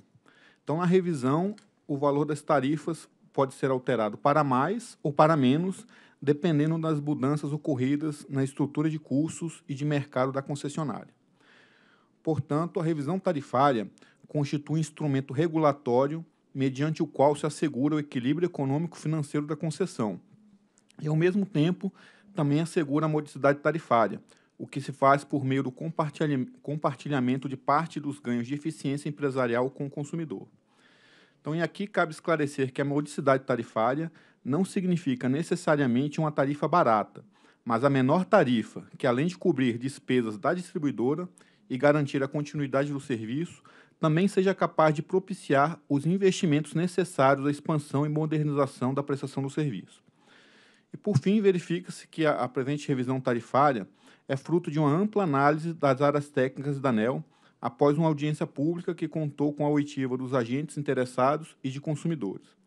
Então, na revisão, o valor das tarifas pode ser alterado para mais ou para menos, dependendo das mudanças ocorridas na estrutura de cursos e de mercado da concessionária. Portanto, a revisão tarifária constitui um instrumento regulatório mediante o qual se assegura o equilíbrio econômico-financeiro da concessão e, ao mesmo tempo, também assegura a modicidade tarifária, o que se faz por meio do compartilhamento de parte dos ganhos de eficiência empresarial com o consumidor. Então, e aqui cabe esclarecer que a modicidade tarifária não significa necessariamente uma tarifa barata, mas a menor tarifa, que além de cobrir despesas da distribuidora e garantir a continuidade do serviço, também seja capaz de propiciar os investimentos necessários à expansão e modernização da prestação do serviço. E por fim, verifica-se que a, presente revisão tarifária é fruto de uma ampla análise das áreas técnicas da ANEL, após uma audiência pública que contou com a oitiva dos agentes interessados e de consumidores.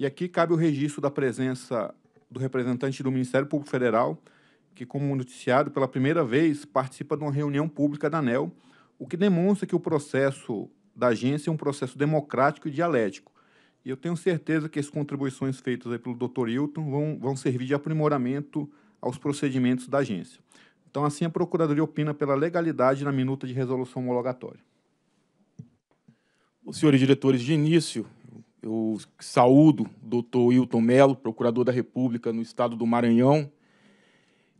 E aqui cabe o registro da presença do representante do Ministério Público Federal, que, como noticiado, pela primeira vez participa de uma reunião pública da ANEL, o que demonstra que o processo da agência é um processo democrático e dialético. E eu tenho certeza que as contribuições feitas pelo Dr. Hilton vão, vão servir de aprimoramento aos procedimentos da agência. Então, assim, a Procuradoria opina pela legalidade na minuta de resolução homologatória. Senhores diretores, de início, eu saúdo o doutor Hilton Melo, procurador da República no estado do Maranhão,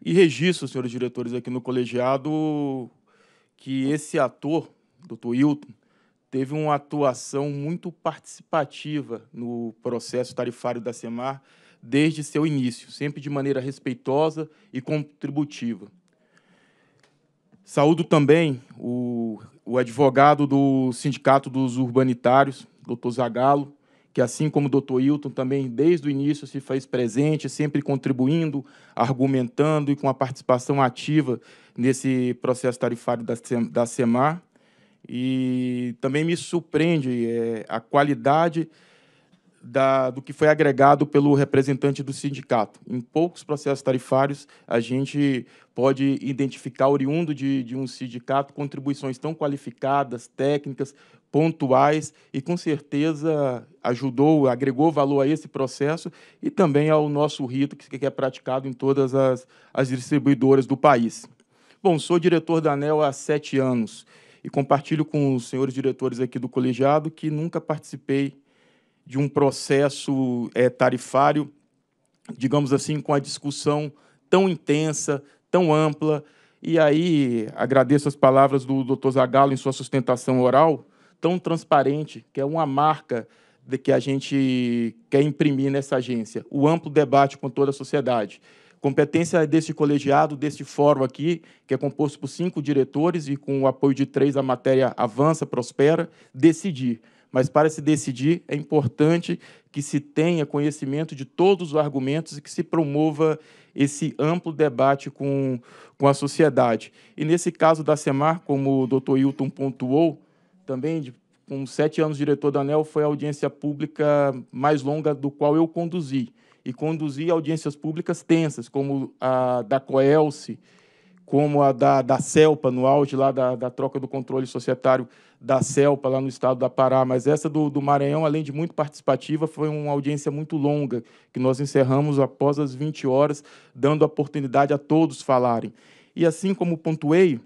e registro, senhores diretores, aqui no colegiado, que esse ator, doutor Hilton, teve uma atuação muito participativa no processo tarifário da SEMAR desde seu início, sempre de maneira respeitosa e contributiva. Saúdo também o, o advogado do Sindicato dos Urbanitários, doutor Zagalo, que assim como o doutor Hilton também desde o início se fez presente, sempre contribuindo, argumentando e com a participação ativa nesse processo tarifário da, da SEMAR. E também me surpreende é, a qualidade da, do que foi agregado pelo representante do sindicato. Em poucos processos tarifários, a gente pode identificar, oriundo de, de um sindicato, contribuições tão qualificadas, técnicas, pontuais e com certeza ajudou, agregou valor a esse processo e também ao nosso rito que é praticado em todas as, as distribuidoras do país. Bom, sou diretor da ANEL há sete anos e compartilho com os senhores diretores aqui do colegiado que nunca participei de um processo é, tarifário, digamos assim, com a discussão tão intensa, tão ampla. E aí agradeço as palavras do Dr. Zagallo em sua sustentação oral, tão transparente, que é uma marca de que a gente quer imprimir nessa agência, o amplo debate com toda a sociedade. Competência deste colegiado, deste fórum aqui, que é composto por cinco diretores e com o apoio de três a matéria avança, prospera, decidir mas para se decidir é importante que se tenha conhecimento de todos os argumentos e que se promova esse amplo debate com, com a sociedade. E nesse caso da SEMAR, como o doutor Hilton pontuou, também de, com sete anos diretor da ANEL, foi a audiência pública mais longa do qual eu conduzi. E conduzi audiências públicas tensas, como a da Coelce, como a da, da CELPA, no auge lá da, da troca do controle societário da CELPA, lá no estado da Pará, mas essa do, do Maranhão, além de muito participativa, foi uma audiência muito longa, que nós encerramos após as 20 horas, dando a oportunidade a todos falarem. E assim como pontuei,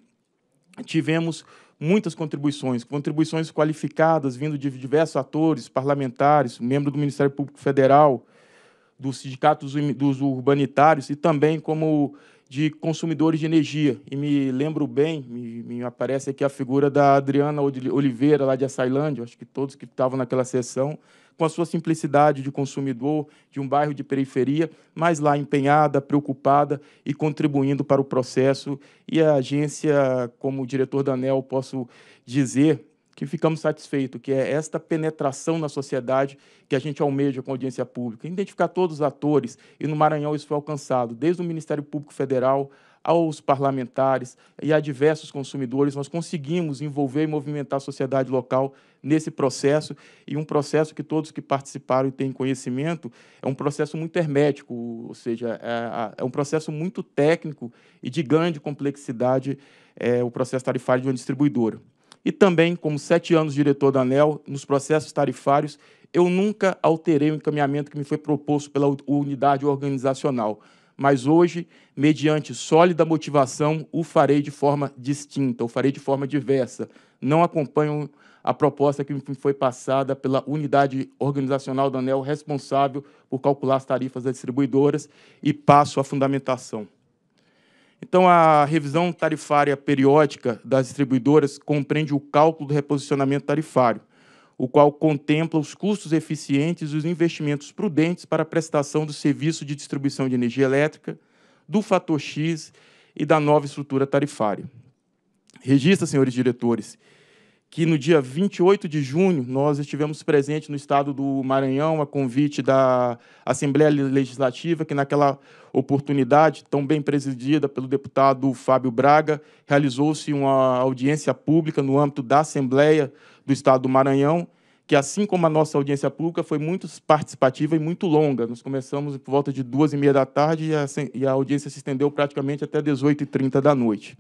tivemos muitas contribuições, contribuições qualificadas vindo de diversos atores, parlamentares, membro do Ministério Público Federal, dos sindicatos dos urbanitários e também como de consumidores de energia. E me lembro bem, me, me, aparece aqui a figura da Adriana Oliveira, lá de Açailândia, acho que todos que estavam naquela sessão, com a sua simplicidade de consumidor, de um bairro de periferia, mas lá empenhada, preocupada e contribuindo para o processo. E a agência, como diretor da ANEL, posso dizer, que ficamos satisfeitos, que é esta penetração na sociedade que a gente almeja com a audiência pública, identificar todos os atores, e no Maranhão isso foi alcançado, desde o Ministério Público Federal aos parlamentares e a diversos consumidores, nós conseguimos envolver e movimentar a sociedade local nesse processo, e um processo que todos que participaram e têm conhecimento é um processo muito hermético, ou seja, é, é um processo muito técnico e de grande complexidade é, o processo tarifário de uma distribuidora. E também, como sete anos diretor da ANEL, nos processos tarifários, eu nunca alterei o encaminhamento que me foi proposto pela unidade organizacional. Mas hoje, mediante sólida motivação, o farei de forma distinta, o farei de forma diversa. Não acompanho a proposta que me foi passada pela unidade organizacional da ANEL responsável por calcular as tarifas das distribuidoras e passo à fundamentação. Então, a revisão tarifária periódica das distribuidoras compreende o cálculo do reposicionamento tarifário, o qual contempla os custos eficientes e os investimentos prudentes para a prestação do serviço de distribuição de energia elétrica, do fator X e da nova estrutura tarifária. Registra, senhores diretores, que no dia 28 de junho nós estivemos presentes no estado do Maranhão, a convite da Assembleia Legislativa, que naquela oportunidade, tão bem presidida pelo deputado Fábio Braga, realizou-se uma audiência pública no âmbito da Assembleia do Estado do Maranhão, que assim como a nossa audiência pública foi muito participativa e muito longa. Nós começamos por volta de duas e meia da tarde e a, audiência se estendeu praticamente até 18h30 da noite.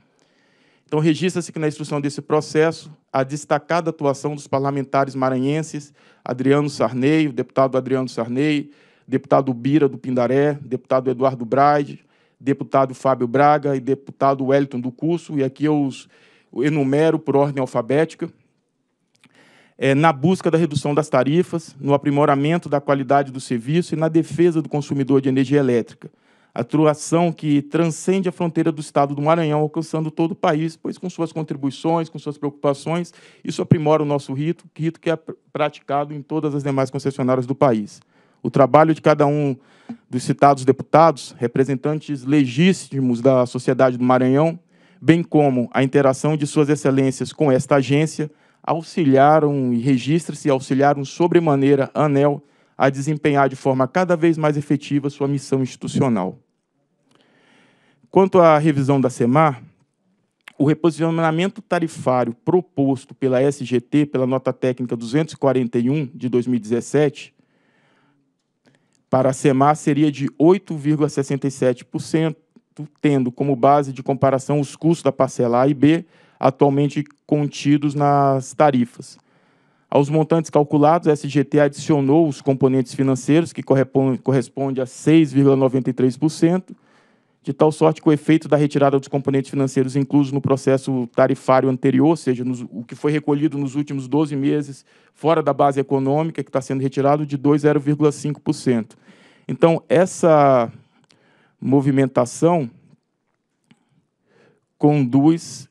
Então, registra-se que na instrução desse processo, a destacada atuação dos parlamentares maranhenses Adriano Sarney, o deputado Adriano Sarney, deputado Bira do Pindaré, deputado Eduardo Braide, deputado Fábio Braga e deputado Wellington do Curso, e aqui eu os enumero por ordem alfabética, é, na busca da redução das tarifas, no aprimoramento da qualidade do serviço e na defesa do consumidor de energia elétrica atuação que transcende a fronteira do estado do Maranhão, alcançando todo o país, pois com suas contribuições, com suas preocupações, isso aprimora o nosso rito, rito que é praticado em todas as demais concessionárias do país. O trabalho de cada um dos citados deputados, representantes legítimos da sociedade do Maranhão, bem como a interação de suas excelências com esta agência, auxiliaram e registra-se auxiliaram sobremaneira a ANEL a desempenhar de forma cada vez mais efetiva sua missão institucional. Quanto à revisão da SEMAR, o reposicionamento tarifário proposto pela SGT, pela nota técnica 241 de 2017, para a SEMAR seria de 8,67%, tendo como base de comparação os custos da parcela A e B, atualmente contidos nas tarifas. Aos montantes calculados, a SGT adicionou os componentes financeiros, que correspondem a 6,93%, de tal sorte que o efeito da retirada dos componentes financeiros inclusos no processo tarifário anterior, ou seja, nos, o que foi recolhido nos últimos 12 meses, fora da base econômica que está sendo retirado, de 2,05%. Então, essa movimentação conduz.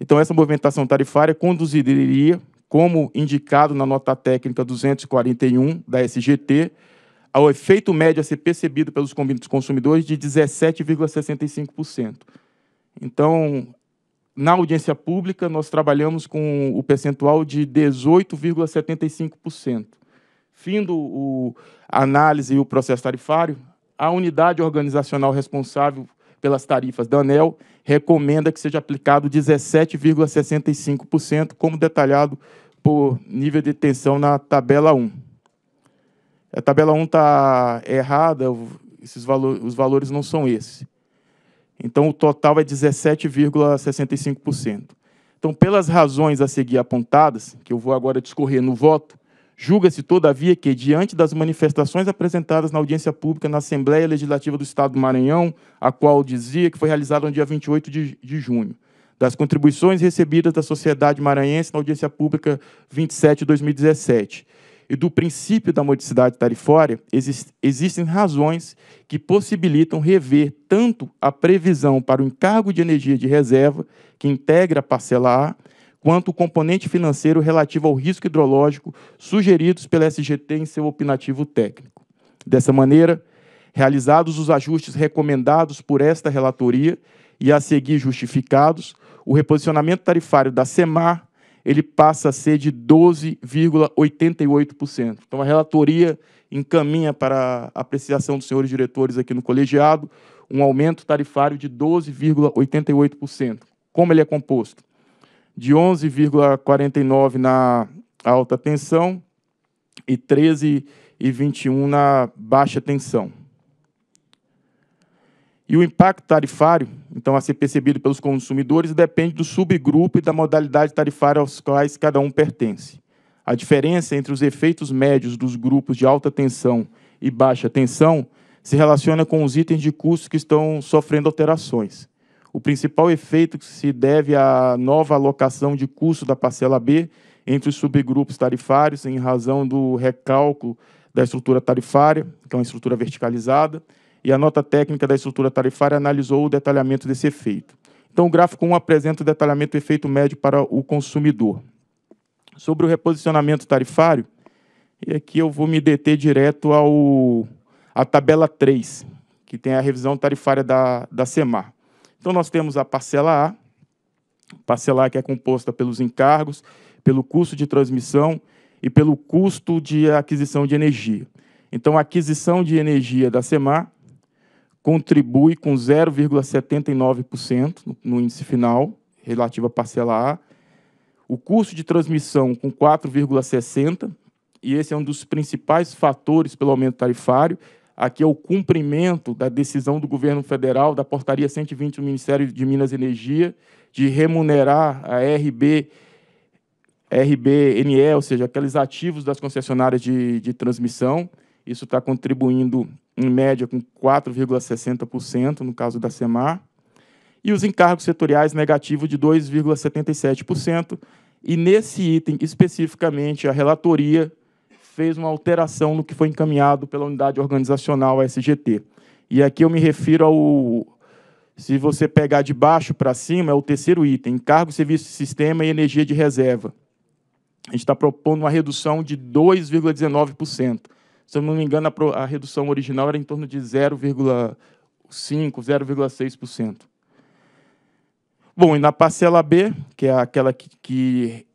Então, essa movimentação tarifária conduziria, como indicado na nota técnica 241 da SGT, ao efeito médio a ser percebido pelos consumidores de 17,65%. Então, na audiência pública, nós trabalhamos com o percentual de 18,75%. Findo a análise e o processo tarifário, a unidade organizacional responsável pelas tarifas da ANEL recomenda que seja aplicado 17,65%, como detalhado por nível de tensão na tabela 1 a tabela 1 está errada, esses valor, os valores não são esses. Então, o total é 17,65%. Então, pelas razões a seguir apontadas, que eu vou agora discorrer no voto, julga-se, todavia, que, diante das manifestações apresentadas na audiência pública na Assembleia Legislativa do Estado do Maranhão, a qual dizia que foi realizada no dia 28 de, de junho, das contribuições recebidas da sociedade maranhense na audiência pública 27 de 2017, e do princípio da modicidade tarifária, existem razões que possibilitam rever tanto a previsão para o encargo de energia de reserva, que integra a parcela A, quanto o componente financeiro relativo ao risco hidrológico sugeridos pela SGT em seu opinativo técnico. Dessa maneira, realizados os ajustes recomendados por esta relatoria e a seguir justificados, o reposicionamento tarifário da SEMAR ele passa a ser de 12,88%. Então, a relatoria encaminha para a apreciação dos senhores diretores aqui no colegiado um aumento tarifário de 12,88%. Como ele é composto? De 11,49% na alta tensão e 13,21% na baixa tensão. E o impacto tarifário, então, a ser percebido pelos consumidores, depende do subgrupo e da modalidade tarifária aos quais cada um pertence. A diferença entre os efeitos médios dos grupos de alta tensão e baixa tensão se relaciona com os itens de custos que estão sofrendo alterações. O principal efeito se deve à nova alocação de custo da parcela B entre os subgrupos tarifários, em razão do recálculo da estrutura tarifária, que é uma estrutura verticalizada, e a nota técnica da estrutura tarifária analisou o detalhamento desse efeito. Então, o gráfico 1 apresenta o detalhamento do efeito médio para o consumidor. Sobre o reposicionamento tarifário, e aqui eu vou me deter direto ao, à tabela 3, que tem a revisão tarifária da, da SEMAR. Então, nós temos a parcela A, parcela A que é composta pelos encargos, pelo custo de transmissão e pelo custo de aquisição de energia. Então, a aquisição de energia da SEMAR contribui com 0,79% no índice final, relativo à parcela A. O custo de transmissão com 4,60%, e esse é um dos principais fatores pelo aumento tarifário. Aqui é o cumprimento da decisão do governo federal, da portaria 120 do Ministério de Minas e Energia, de remunerar a RB RBNE, ou seja, aqueles ativos das concessionárias de, de transmissão, isso está contribuindo, em média, com 4,60% no caso da Semar. E os encargos setoriais negativos de 2,77%. E nesse item, especificamente, a relatoria fez uma alteração no que foi encaminhado pela unidade organizacional SGT. E aqui eu me refiro ao. Se você pegar de baixo para cima, é o terceiro item: encargo, serviço, sistema e energia de reserva. A gente está propondo uma redução de 2,19%. Se eu não me engano, a, a redução original era em torno de 0,5%, 0,6%. Bom, e na parcela B, que é aquela que, que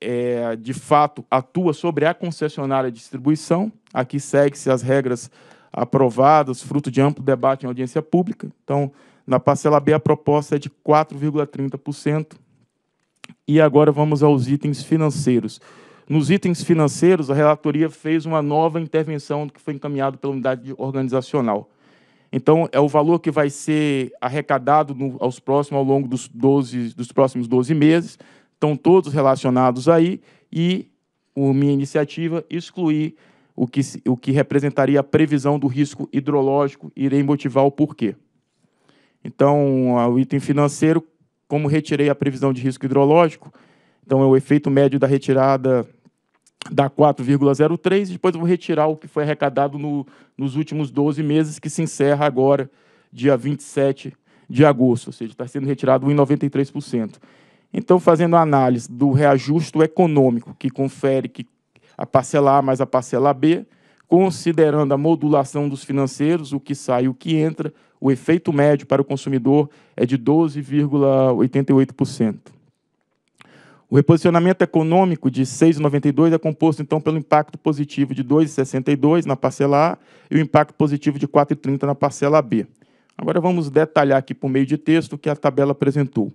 é, de fato atua sobre a concessionária de distribuição, aqui segue-se as regras aprovadas, fruto de amplo debate em audiência pública. Então, na parcela B, a proposta é de 4,30%. E agora vamos aos itens financeiros. Nos itens financeiros, a relatoria fez uma nova intervenção que foi encaminhado pela unidade organizacional. Então, é o valor que vai ser arrecadado no, aos próximos, ao longo dos, 12, dos próximos 12 meses. Estão todos relacionados aí. E, por minha iniciativa, excluir o que, o que representaria a previsão do risco hidrológico irei motivar o porquê. Então, o item financeiro, como retirei a previsão de risco hidrológico, então é o efeito médio da retirada dá 4,03, depois eu vou retirar o que foi arrecadado no, nos últimos 12 meses, que se encerra agora, dia 27 de agosto, ou seja, está sendo retirado 1,93%. Então, fazendo a análise do reajuste econômico, que confere que a parcela A mais a parcela B, considerando a modulação dos financeiros, o que sai e o que entra, o efeito médio para o consumidor é de 12,88%. O reposicionamento econômico de 6,92 é composto, então, pelo impacto positivo de 2,62 na parcela A e o impacto positivo de 4,30 na parcela B. Agora vamos detalhar aqui por meio de texto o que a tabela apresentou.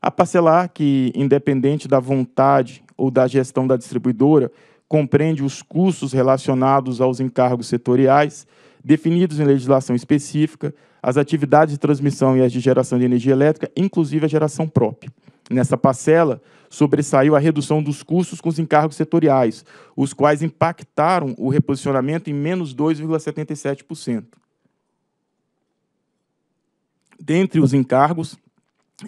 A parcela A, que, independente da vontade ou da gestão da distribuidora, compreende os custos relacionados aos encargos setoriais, definidos em legislação específica, as atividades de transmissão e as de geração de energia elétrica, inclusive a geração própria. Nessa parcela, sobressaiu a redução dos custos com os encargos setoriais, os quais impactaram o reposicionamento em menos 2,77%. Dentre os encargos,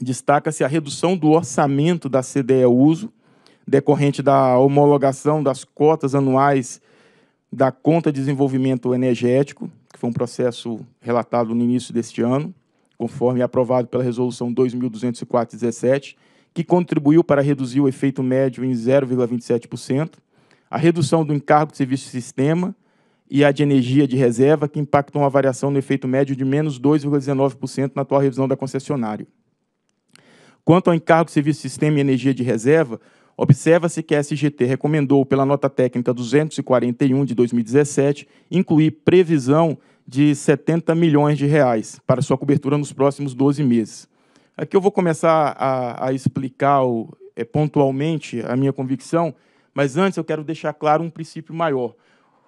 destaca-se a redução do orçamento da CDE Uso, decorrente da homologação das cotas anuais da Conta de Desenvolvimento Energético, que foi um processo relatado no início deste ano, conforme aprovado pela Resolução 2204-17, que contribuiu para reduzir o efeito médio em 0,27%, a redução do encargo de serviço de sistema e a de energia de reserva, que impactam a variação no efeito médio de menos 2,19% na atual revisão da concessionária. Quanto ao encargo de serviço de sistema e energia de reserva, observa-se que a SGT recomendou, pela nota técnica 241 de 2017, incluir previsão de 70 milhões de reais para sua cobertura nos próximos 12 meses Aqui eu vou começar a, a explicar o, é, pontualmente a minha convicção, mas antes eu quero deixar claro um princípio maior.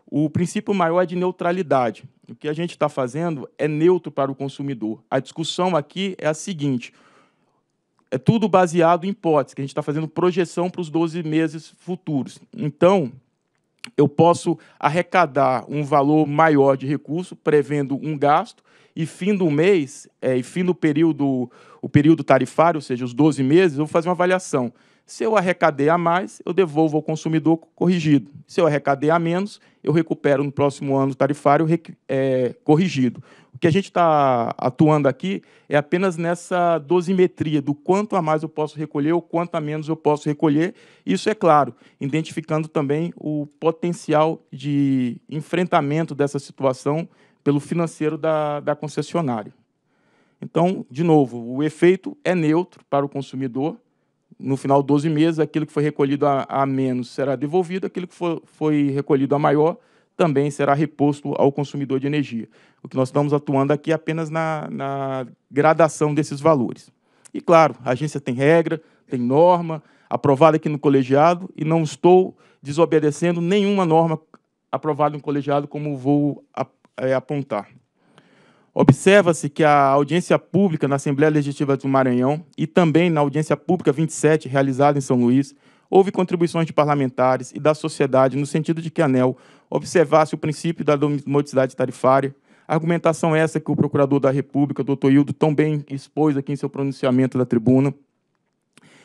O princípio maior é de neutralidade. O que a gente está fazendo é neutro para o consumidor. A discussão aqui é a seguinte: é tudo baseado em hipóteses, que a gente está fazendo projeção para os 12 meses futuros. Então, eu posso arrecadar um valor maior de recurso, prevendo um gasto, e fim do mês, é, e fim do período, o período tarifário, ou seja, os 12 meses, eu vou fazer uma avaliação. Se eu arrecadei a mais, eu devolvo ao consumidor corrigido. Se eu arrecadei a menos, eu recupero no próximo ano tarifário é, corrigido. O que a gente está atuando aqui é apenas nessa dosimetria do quanto a mais eu posso recolher ou quanto a menos eu posso recolher. Isso é claro, identificando também o potencial de enfrentamento dessa situação pelo financeiro da, da concessionária. Então, de novo, o efeito é neutro para o consumidor. No final de 12 meses, aquilo que foi recolhido a, a menos será devolvido, aquilo que for, foi recolhido a maior também será reposto ao consumidor de energia. O que nós estamos atuando aqui é apenas na, na gradação desses valores. E, claro, a agência tem regra, tem norma, aprovada aqui no colegiado, e não estou desobedecendo nenhuma norma aprovada no colegiado, como vou é, apontar. Observa-se que a audiência pública na Assembleia Legislativa do Maranhão e também na audiência pública 27, realizada em São Luís, houve contribuições de parlamentares e da sociedade no sentido de que a ANEL observasse o princípio da modicidade tarifária, argumentação essa que o Procurador da República, doutor Hildo, tão bem expôs aqui em seu pronunciamento da tribuna,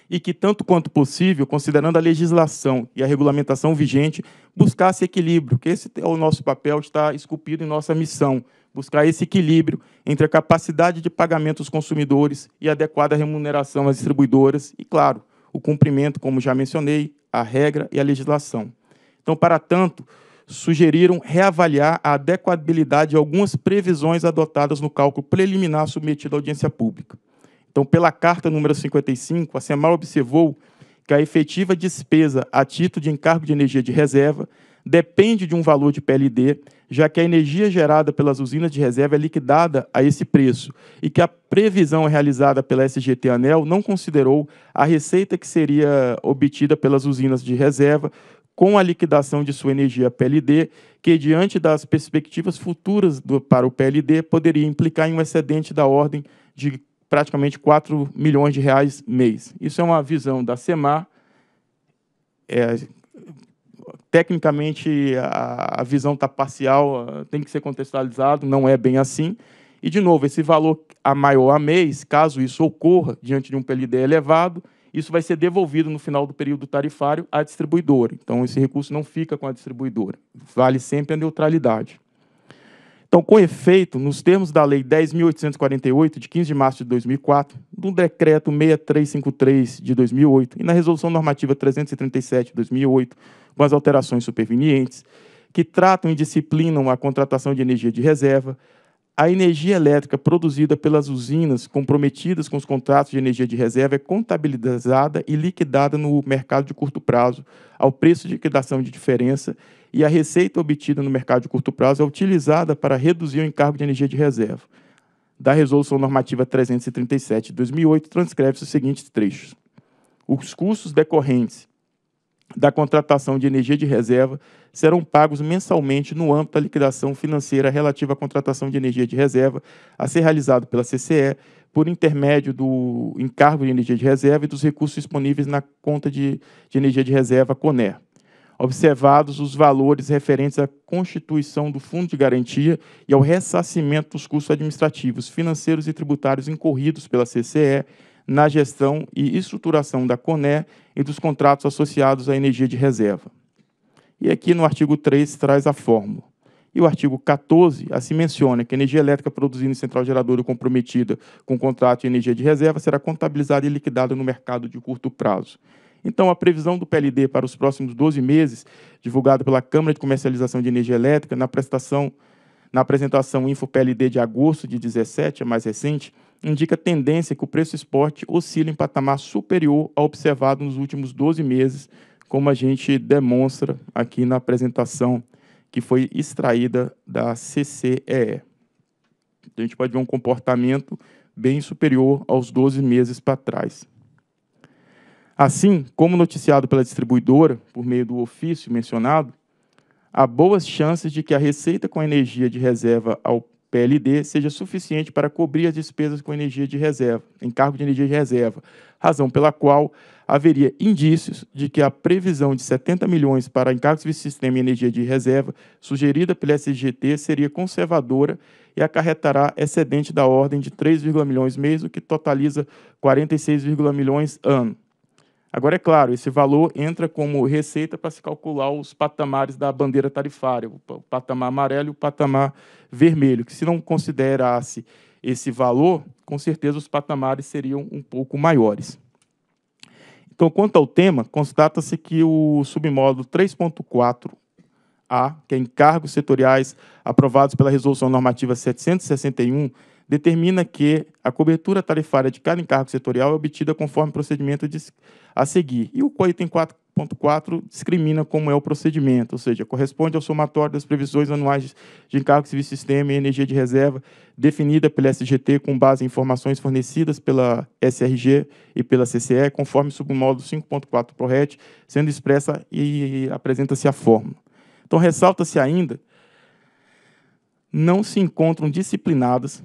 e que, tanto quanto possível, considerando a legislação e a regulamentação vigente, buscasse equilíbrio, que esse é o nosso papel, está esculpido em nossa missão, buscar esse equilíbrio entre a capacidade de pagamento dos consumidores e adequada remuneração às distribuidoras e, claro, o cumprimento, como já mencionei, a regra e a legislação. Então, para tanto, sugeriram reavaliar a adequabilidade de algumas previsões adotadas no cálculo preliminar submetido à audiência pública. Então, pela carta número 55, assim, a CEMAL observou que a efetiva despesa a título de encargo de energia de reserva depende de um valor de PLD, já que a energia gerada pelas usinas de reserva é liquidada a esse preço e que a previsão realizada pela SGT Anel não considerou a receita que seria obtida pelas usinas de reserva com a liquidação de sua energia PLD, que diante das perspectivas futuras do, para o PLD poderia implicar em um excedente da ordem de praticamente 4 milhões de reais mês. Isso é uma visão da SEMAR, é, tecnicamente a, a visão está parcial, ah, tem que ser contextualizado, não é bem assim. E, de novo, esse valor a maior a mês, caso isso ocorra diante de um PLD elevado, isso vai ser devolvido no final do período tarifário à distribuidora. Então, esse recurso não fica com a distribuidora, vale sempre a neutralidade. Então, com efeito, nos termos da Lei 10.848, de 15 de março de 2004, do Decreto 6353 de 2008 e na Resolução Normativa 337 de 2008, com as alterações supervenientes, que tratam e disciplinam a contratação de energia de reserva, a energia elétrica produzida pelas usinas comprometidas com os contratos de energia de reserva é contabilizada e liquidada no mercado de curto prazo ao preço de liquidação de diferença e a receita obtida no mercado de curto prazo é utilizada para reduzir o encargo de energia de reserva. Da Resolução Normativa 337 de 2008, transcreve-se os seguintes trechos. Os custos decorrentes da contratação de energia de reserva serão pagos mensalmente no âmbito da liquidação financeira relativa à contratação de energia de reserva a ser realizado pela CCE por intermédio do encargo de energia de reserva e dos recursos disponíveis na conta de, de energia de reserva CONER observados os valores referentes à constituição do Fundo de Garantia e ao ressarcimento dos custos administrativos, financeiros e tributários incorridos pela CCE na gestão e estruturação da CONE e dos contratos associados à energia de reserva. E aqui no artigo 3 traz a fórmula. E o artigo 14, assim menciona que a energia elétrica produzida em central geradora comprometida com contrato de energia de reserva será contabilizada e liquidada no mercado de curto prazo. Então, a previsão do PLD para os próximos 12 meses, divulgada pela Câmara de Comercialização de Energia Elétrica, na prestação na apresentação Info PLD de agosto de 17, a mais recente, indica tendência que o preço esporte oscila em patamar superior ao observado nos últimos 12 meses, como a gente demonstra aqui na apresentação que foi extraída da CCEE. Então, a gente pode ver um comportamento bem superior aos 12 meses para trás. Assim, como noticiado pela distribuidora, por meio do ofício mencionado, há boas chances de que a receita com energia de reserva ao PLD seja suficiente para cobrir as despesas com energia de reserva, encargo de energia de reserva, razão pela qual haveria indícios de que a previsão de 70 milhões para encargos de sistema e energia de reserva sugerida pela SGT seria conservadora e acarretará excedente da ordem de 3, milhões mês, o que totaliza 46, milhões ano. Agora, é claro, esse valor entra como receita para se calcular os patamares da bandeira tarifária, o patamar amarelo e o patamar vermelho, que se não considerasse esse valor, com certeza os patamares seriam um pouco maiores. Então, quanto ao tema, constata-se que o submódulo 3.4A, que é encargos setoriais aprovados pela Resolução Normativa 761, determina que a cobertura tarifária de cada encargo setorial é obtida conforme o procedimento a seguir. E o item 4.4 discrimina como é o procedimento, ou seja, corresponde ao somatório das previsões anuais de encargo de sistema e energia de reserva definida pela SGT com base em informações fornecidas pela SRG e pela CCE, conforme submódulo 5.4 ProRet, sendo expressa e apresenta-se a fórmula. Então, ressalta-se ainda não se encontram disciplinadas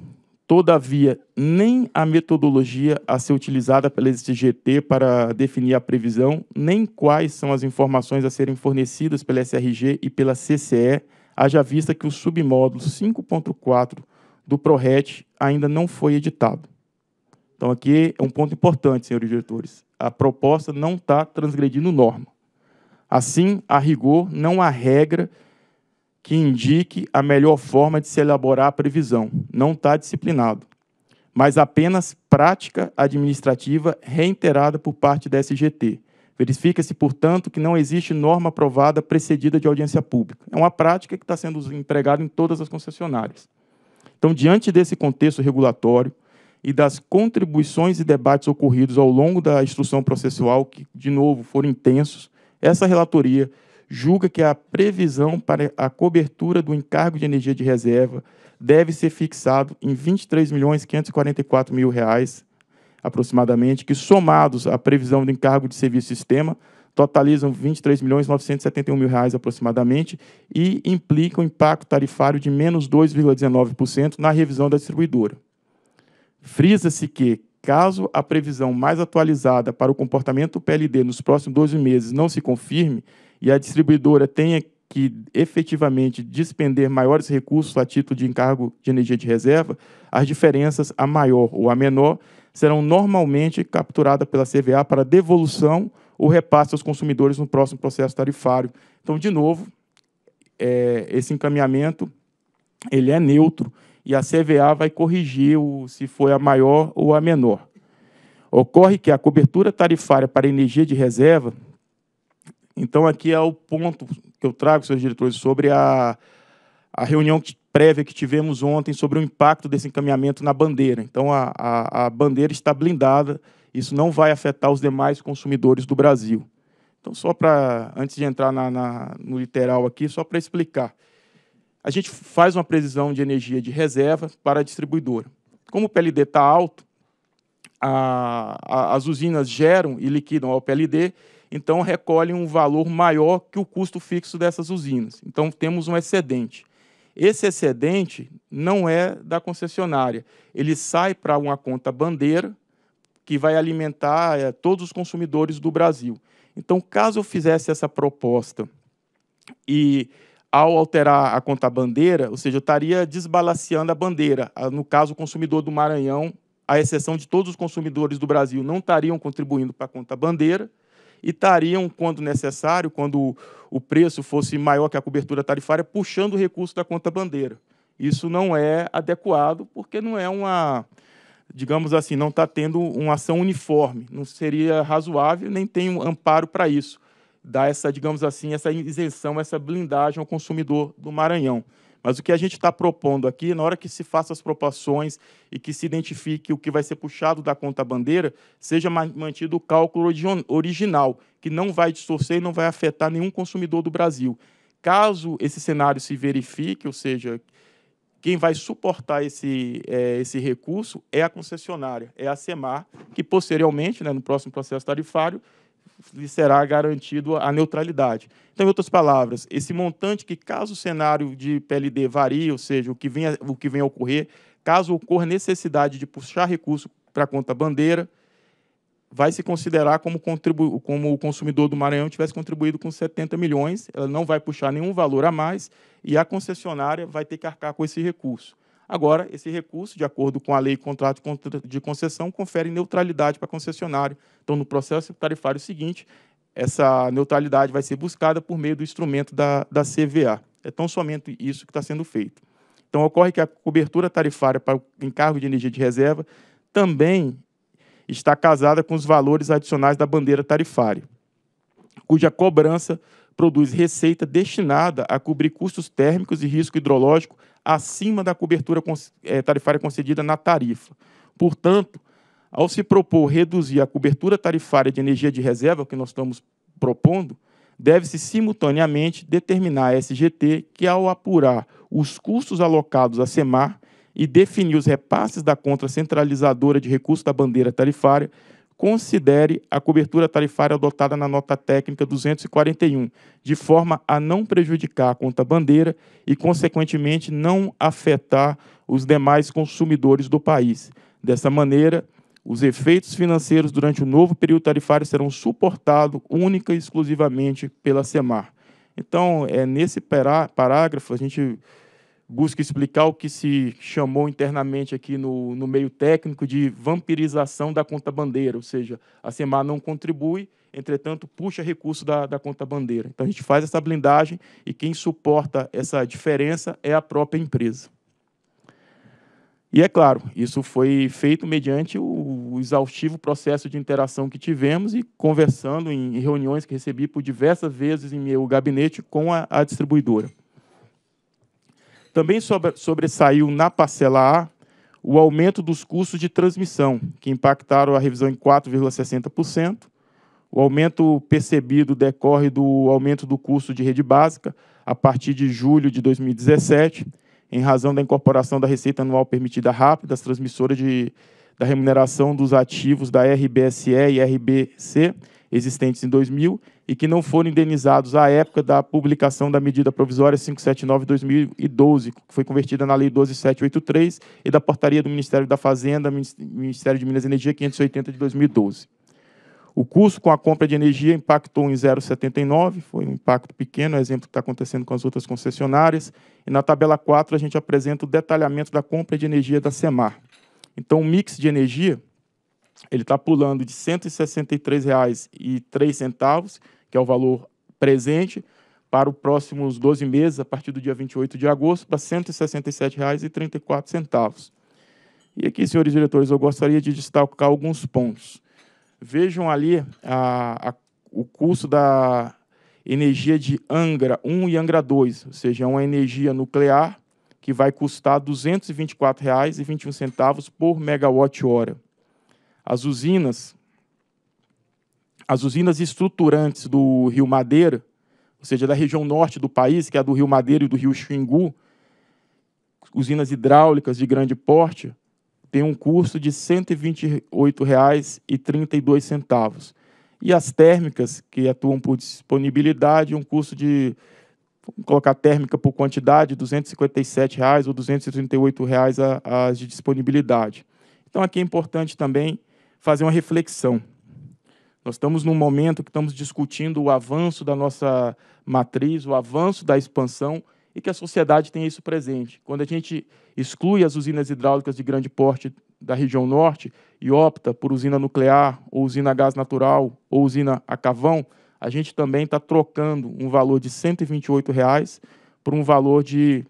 Todavia, nem a metodologia a ser utilizada pela SGT para definir a previsão, nem quais são as informações a serem fornecidas pela SRG e pela CCE, haja vista que o submódulo 5.4 do ProRet ainda não foi editado. Então, aqui é um ponto importante, senhores diretores. A proposta não está transgredindo norma. Assim, a rigor, não há regra que indique a melhor forma de se elaborar a previsão. Não está disciplinado, mas apenas prática administrativa reiterada por parte da SGT. Verifica-se, portanto, que não existe norma aprovada precedida de audiência pública. É uma prática que está sendo empregada em todas as concessionárias. Então, diante desse contexto regulatório e das contribuições e debates ocorridos ao longo da instrução processual, que, de novo, foram intensos, essa relatoria julga que a previsão para a cobertura do encargo de energia de reserva deve ser fixado em R$ 23.544.000, reais, aproximadamente, que somados à previsão do encargo de serviço sistema, totalizam R$ 23.971.000, reais, aproximadamente, e implicam impacto tarifário de menos 2,19% na revisão da distribuidora. Frisa-se que, caso a previsão mais atualizada para o comportamento do PLD nos próximos 12 meses não se confirme, e a distribuidora tenha que efetivamente despender maiores recursos a título de encargo de energia de reserva, as diferenças, a maior ou a menor, serão normalmente capturadas pela CVA para devolução ou repasse aos consumidores no próximo processo tarifário. Então, de novo, é, esse encaminhamento ele é neutro e a CVA vai corrigir o, se foi a maior ou a menor. Ocorre que a cobertura tarifária para energia de reserva então, aqui é o ponto que eu trago, senhores diretores, sobre a, a reunião que, prévia que tivemos ontem sobre o impacto desse encaminhamento na bandeira. Então, a, a, a bandeira está blindada, isso não vai afetar os demais consumidores do Brasil. Então, só para, antes de entrar na, na, no literal aqui, só para explicar. A gente faz uma previsão de energia de reserva para a distribuidora. Como o PLD está alto, a, a, as usinas geram e liquidam ao PLD então recolhem um valor maior que o custo fixo dessas usinas. Então temos um excedente. Esse excedente não é da concessionária, ele sai para uma conta bandeira que vai alimentar é, todos os consumidores do Brasil. Então, caso eu fizesse essa proposta e ao alterar a conta bandeira, ou seja, eu estaria desbalanceando a bandeira. Ah, no caso, o consumidor do Maranhão, à exceção de todos os consumidores do Brasil, não estariam contribuindo para a conta bandeira e estariam, quando necessário, quando o preço fosse maior que a cobertura tarifária, puxando o recurso da conta bandeira. Isso não é adequado, porque não é uma, digamos assim, não está tendo uma ação uniforme. Não seria razoável, nem tem um amparo para isso. Dar essa, digamos assim, essa isenção, essa blindagem ao consumidor do Maranhão. Mas o que a gente está propondo aqui, na hora que se faça as proporções e que se identifique o que vai ser puxado da conta bandeira, seja mantido o cálculo original, que não vai distorcer e não vai afetar nenhum consumidor do Brasil. Caso esse cenário se verifique, ou seja, quem vai suportar esse, é, esse recurso é a concessionária, é a SEMAR, que posteriormente, né, no próximo processo tarifário, lhe será garantido a neutralidade. Então, em outras palavras, esse montante que, caso o cenário de PLD varie, ou seja, o que venha, o que venha a ocorrer, caso ocorra necessidade de puxar recurso para a conta bandeira, vai se considerar como, contribu como o consumidor do Maranhão tivesse contribuído com 70 milhões, ela não vai puxar nenhum valor a mais e a concessionária vai ter que arcar com esse recurso. Agora, esse recurso, de acordo com a lei e contrato de concessão, confere neutralidade para concessionário. Então, no processo tarifário seguinte, essa neutralidade vai ser buscada por meio do instrumento da, da CVA. É tão somente isso que está sendo feito. Então, ocorre que a cobertura tarifária para o encargo de energia de reserva também está casada com os valores adicionais da bandeira tarifária, cuja cobrança produz receita destinada a cobrir custos térmicos e risco hidrológico acima da cobertura eh, tarifária concedida na tarifa. Portanto, ao se propor reduzir a cobertura tarifária de energia de reserva, que nós estamos propondo, deve-se simultaneamente determinar a SGT que, ao apurar os custos alocados à SEMAR e definir os repasses da contra centralizadora de recursos da bandeira tarifária, considere a cobertura tarifária adotada na nota técnica 241, de forma a não prejudicar a conta bandeira e, consequentemente, não afetar os demais consumidores do país. Dessa maneira, os efeitos financeiros durante o novo período tarifário serão suportados única e exclusivamente pela SEMAR. Então, é nesse parágrafo a gente busca explicar o que se chamou internamente aqui no, no meio técnico de vampirização da conta bandeira, ou seja, a SEMA não contribui, entretanto, puxa recurso da, da conta bandeira. Então, a gente faz essa blindagem e quem suporta essa diferença é a própria empresa. E é claro, isso foi feito mediante o, o exaustivo processo de interação que tivemos e conversando em, em reuniões que recebi por diversas vezes em meu gabinete com a, a distribuidora. Também sobressaiu na parcela A o aumento dos custos de transmissão, que impactaram a revisão em 4,60%. O aumento percebido decorre do aumento do custo de rede básica a partir de julho de 2017, em razão da incorporação da receita anual permitida rápida às transmissoras de, da remuneração dos ativos da RBSE e RBC, existentes em 2000 e que não foram indenizados à época da publicação da medida provisória 579/2012, que foi convertida na lei 12783 e da portaria do Ministério da Fazenda, Ministério de Minas e Energia 580 de 2012. O custo com a compra de energia impactou em 0,79, foi um impacto pequeno, é exemplo que está acontecendo com as outras concessionárias. E na tabela 4 a gente apresenta o detalhamento da compra de energia da SEMAR. Então, o mix de energia, ele está pulando de R$ 163,03, que é o valor presente, para os próximos 12 meses, a partir do dia 28 de agosto, para R$ 167,34. E aqui, senhores diretores, eu gostaria de destacar alguns pontos. Vejam ali a, a, o custo da energia de Angra 1 e Angra 2, ou seja, é uma energia nuclear que vai custar R$ 224,21 por megawatt-hora. As usinas, as usinas estruturantes do Rio Madeira, ou seja, da região norte do país, que é a do Rio Madeira e do Rio Xingu, usinas hidráulicas de grande porte, tem um custo de R$ 128,32. E as térmicas, que atuam por disponibilidade, um custo de, vamos colocar térmica por quantidade, R$ 257,00 ou R$ 238,00 as de disponibilidade. Então, aqui é importante também fazer uma reflexão. Nós estamos num momento que estamos discutindo o avanço da nossa matriz, o avanço da expansão e que a sociedade tenha isso presente. Quando a gente exclui as usinas hidráulicas de grande porte da região norte e opta por usina nuclear, ou usina a gás natural, ou usina a cavão, a gente também está trocando um valor de R$ 128 reais por um valor de,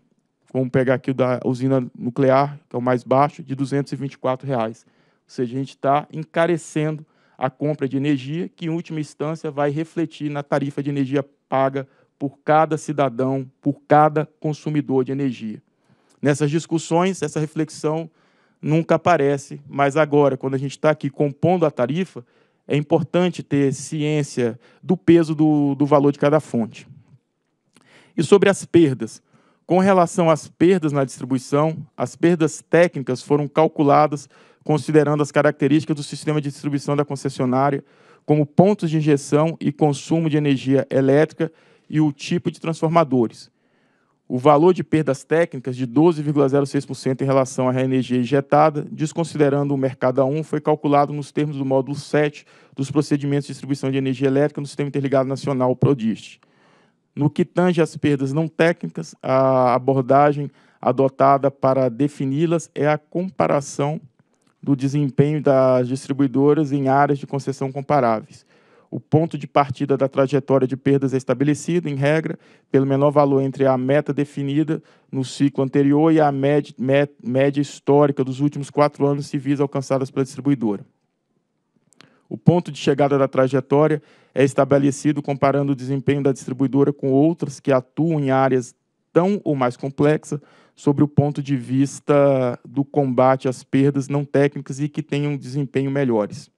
vamos pegar aqui o da usina nuclear, que é o mais baixo, de R$ 224. Reais. Ou seja, a gente está encarecendo a compra de energia, que em última instância vai refletir na tarifa de energia paga por cada cidadão, por cada consumidor de energia. Nessas discussões, essa reflexão nunca aparece, mas agora, quando a gente está aqui compondo a tarifa, é importante ter ciência do peso do, do valor de cada fonte. E sobre as perdas. Com relação às perdas na distribuição, as perdas técnicas foram calculadas considerando as características do sistema de distribuição da concessionária, como pontos de injeção e consumo de energia elétrica e o tipo de transformadores. O valor de perdas técnicas de 12,06% em relação à energia injetada, desconsiderando o mercado A1, foi calculado nos termos do módulo 7 dos procedimentos de distribuição de energia elétrica no Sistema Interligado Nacional, PRODIST. No que tange às perdas não técnicas, a abordagem adotada para defini-las é a comparação do desempenho das distribuidoras em áreas de concessão comparáveis. O ponto de partida da trajetória de perdas é estabelecido, em regra, pelo menor valor entre a meta definida no ciclo anterior e a média, média histórica dos últimos quatro anos civis alcançadas pela distribuidora. O ponto de chegada da trajetória é estabelecido comparando o desempenho da distribuidora com outras que atuam em áreas tão ou mais complexas sobre o ponto de vista do combate às perdas não técnicas e que tenham desempenho melhores.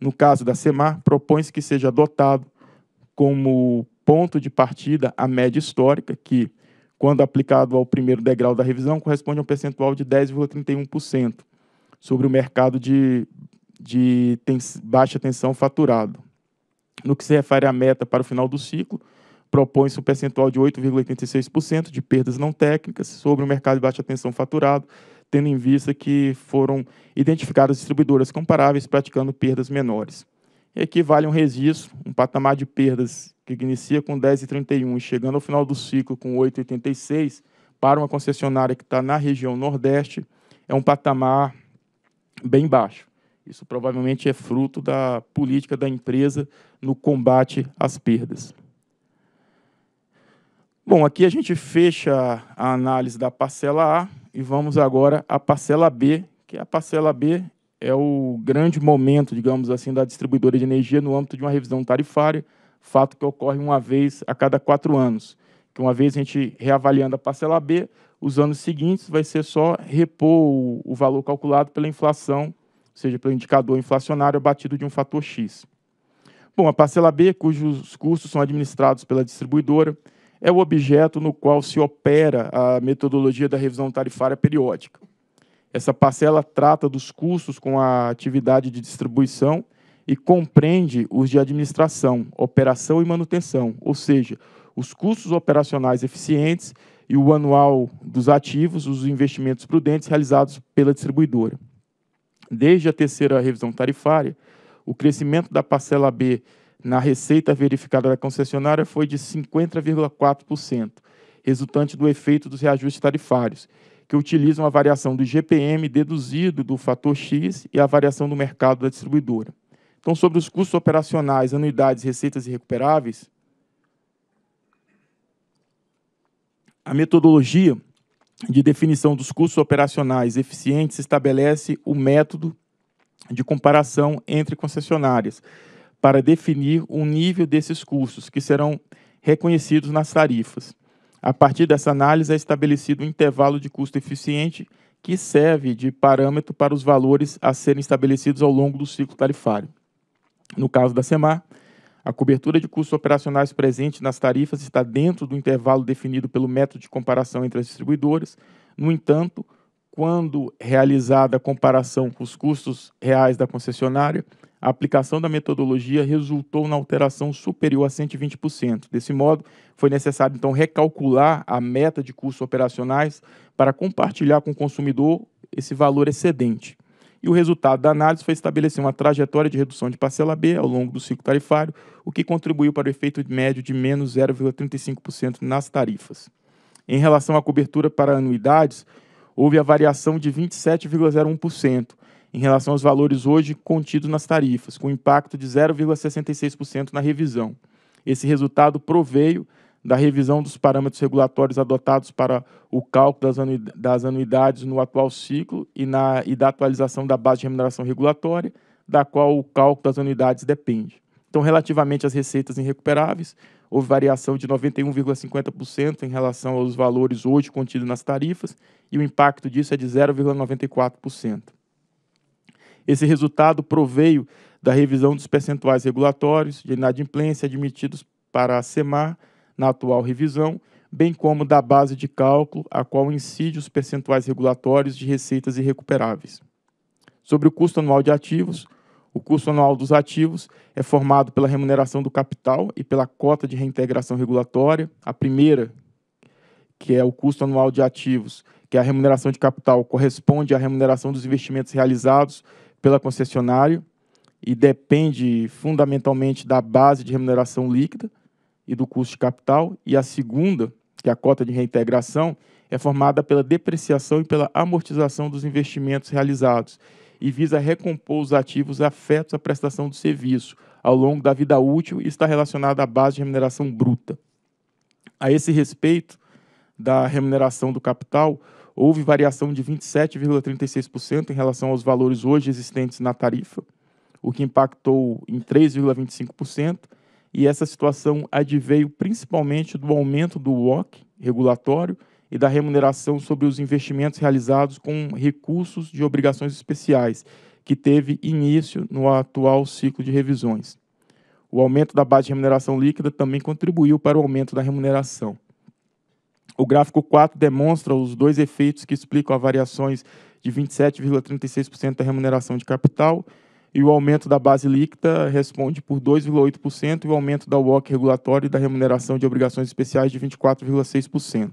No caso da Semar propõe-se que seja adotado como ponto de partida a média histórica, que, quando aplicado ao primeiro degrau da revisão, corresponde a um percentual de 10,31% sobre o mercado de, de tens, baixa tensão faturado. No que se refere à meta para o final do ciclo, propõe-se um percentual de 8,86% de perdas não técnicas sobre o mercado de baixa tensão faturado, tendo em vista que foram identificadas distribuidoras comparáveis praticando perdas menores. E a um registro, um patamar de perdas que inicia com 10,31 e chegando ao final do ciclo com 8,86 para uma concessionária que está na região Nordeste, é um patamar bem baixo. Isso provavelmente é fruto da política da empresa no combate às perdas. Bom, aqui a gente fecha a análise da parcela A e vamos agora à parcela B, que a parcela B é o grande momento, digamos assim, da distribuidora de energia no âmbito de uma revisão tarifária, fato que ocorre uma vez a cada quatro anos. Que uma vez a gente reavaliando a parcela B, os anos seguintes vai ser só repor o valor calculado pela inflação, ou seja, pelo indicador inflacionário abatido de um fator X. Bom, a parcela B, cujos custos são administrados pela distribuidora, é o objeto no qual se opera a metodologia da revisão tarifária periódica. Essa parcela trata dos custos com a atividade de distribuição e compreende os de administração, operação e manutenção, ou seja, os custos operacionais eficientes e o anual dos ativos, os investimentos prudentes realizados pela distribuidora. Desde a terceira revisão tarifária, o crescimento da parcela B na receita verificada da concessionária foi de 50,4%, resultante do efeito dos reajustes tarifários, que utilizam a variação do GPM deduzido do fator X e a variação do mercado da distribuidora. Então, sobre os custos operacionais, anuidades, receitas e recuperáveis, a metodologia de definição dos custos operacionais eficientes estabelece o método de comparação entre concessionárias, para definir o nível desses custos, que serão reconhecidos nas tarifas. A partir dessa análise, é estabelecido um intervalo de custo eficiente que serve de parâmetro para os valores a serem estabelecidos ao longo do ciclo tarifário. No caso da SEMAR, a cobertura de custos operacionais presente nas tarifas está dentro do intervalo definido pelo método de comparação entre as distribuidoras. No entanto, quando realizada a comparação com os custos reais da concessionária, a aplicação da metodologia resultou na alteração superior a 120%. Desse modo, foi necessário então recalcular a meta de custos operacionais para compartilhar com o consumidor esse valor excedente. E o resultado da análise foi estabelecer uma trajetória de redução de parcela B ao longo do ciclo tarifário, o que contribuiu para o efeito médio de menos 0,35% nas tarifas. Em relação à cobertura para anuidades, houve a variação de 27,01%, em relação aos valores hoje contidos nas tarifas, com impacto de 0,66% na revisão. Esse resultado proveio da revisão dos parâmetros regulatórios adotados para o cálculo das anuidades no atual ciclo e, na, e da atualização da base de remuneração regulatória, da qual o cálculo das anuidades depende. Então, relativamente às receitas irrecuperáveis, houve variação de 91,50% em relação aos valores hoje contidos nas tarifas, e o impacto disso é de 0,94%. Esse resultado proveio da revisão dos percentuais regulatórios de inadimplência admitidos para a SEMAR na atual revisão, bem como da base de cálculo a qual incidem os percentuais regulatórios de receitas irrecuperáveis. Sobre o custo anual de ativos, o custo anual dos ativos é formado pela remuneração do capital e pela cota de reintegração regulatória, a primeira, que é o custo anual de ativos, que é a remuneração de capital corresponde à remuneração dos investimentos realizados pela concessionária e depende fundamentalmente da base de remuneração líquida e do custo de capital. E a segunda, que é a cota de reintegração, é formada pela depreciação e pela amortização dos investimentos realizados e visa recompor os ativos afetos à prestação do serviço ao longo da vida útil e está relacionada à base de remuneração bruta. A esse respeito da remuneração do capital, houve variação de 27,36% em relação aos valores hoje existentes na tarifa, o que impactou em 3,25%, e essa situação adveio principalmente do aumento do WOC regulatório e da remuneração sobre os investimentos realizados com recursos de obrigações especiais, que teve início no atual ciclo de revisões. O aumento da base de remuneração líquida também contribuiu para o aumento da remuneração. O gráfico 4 demonstra os dois efeitos que explicam as variações de 27,36% da remuneração de capital e o aumento da base líquida responde por 2,8% e o aumento da WOC regulatória e da remuneração de obrigações especiais de 24,6%.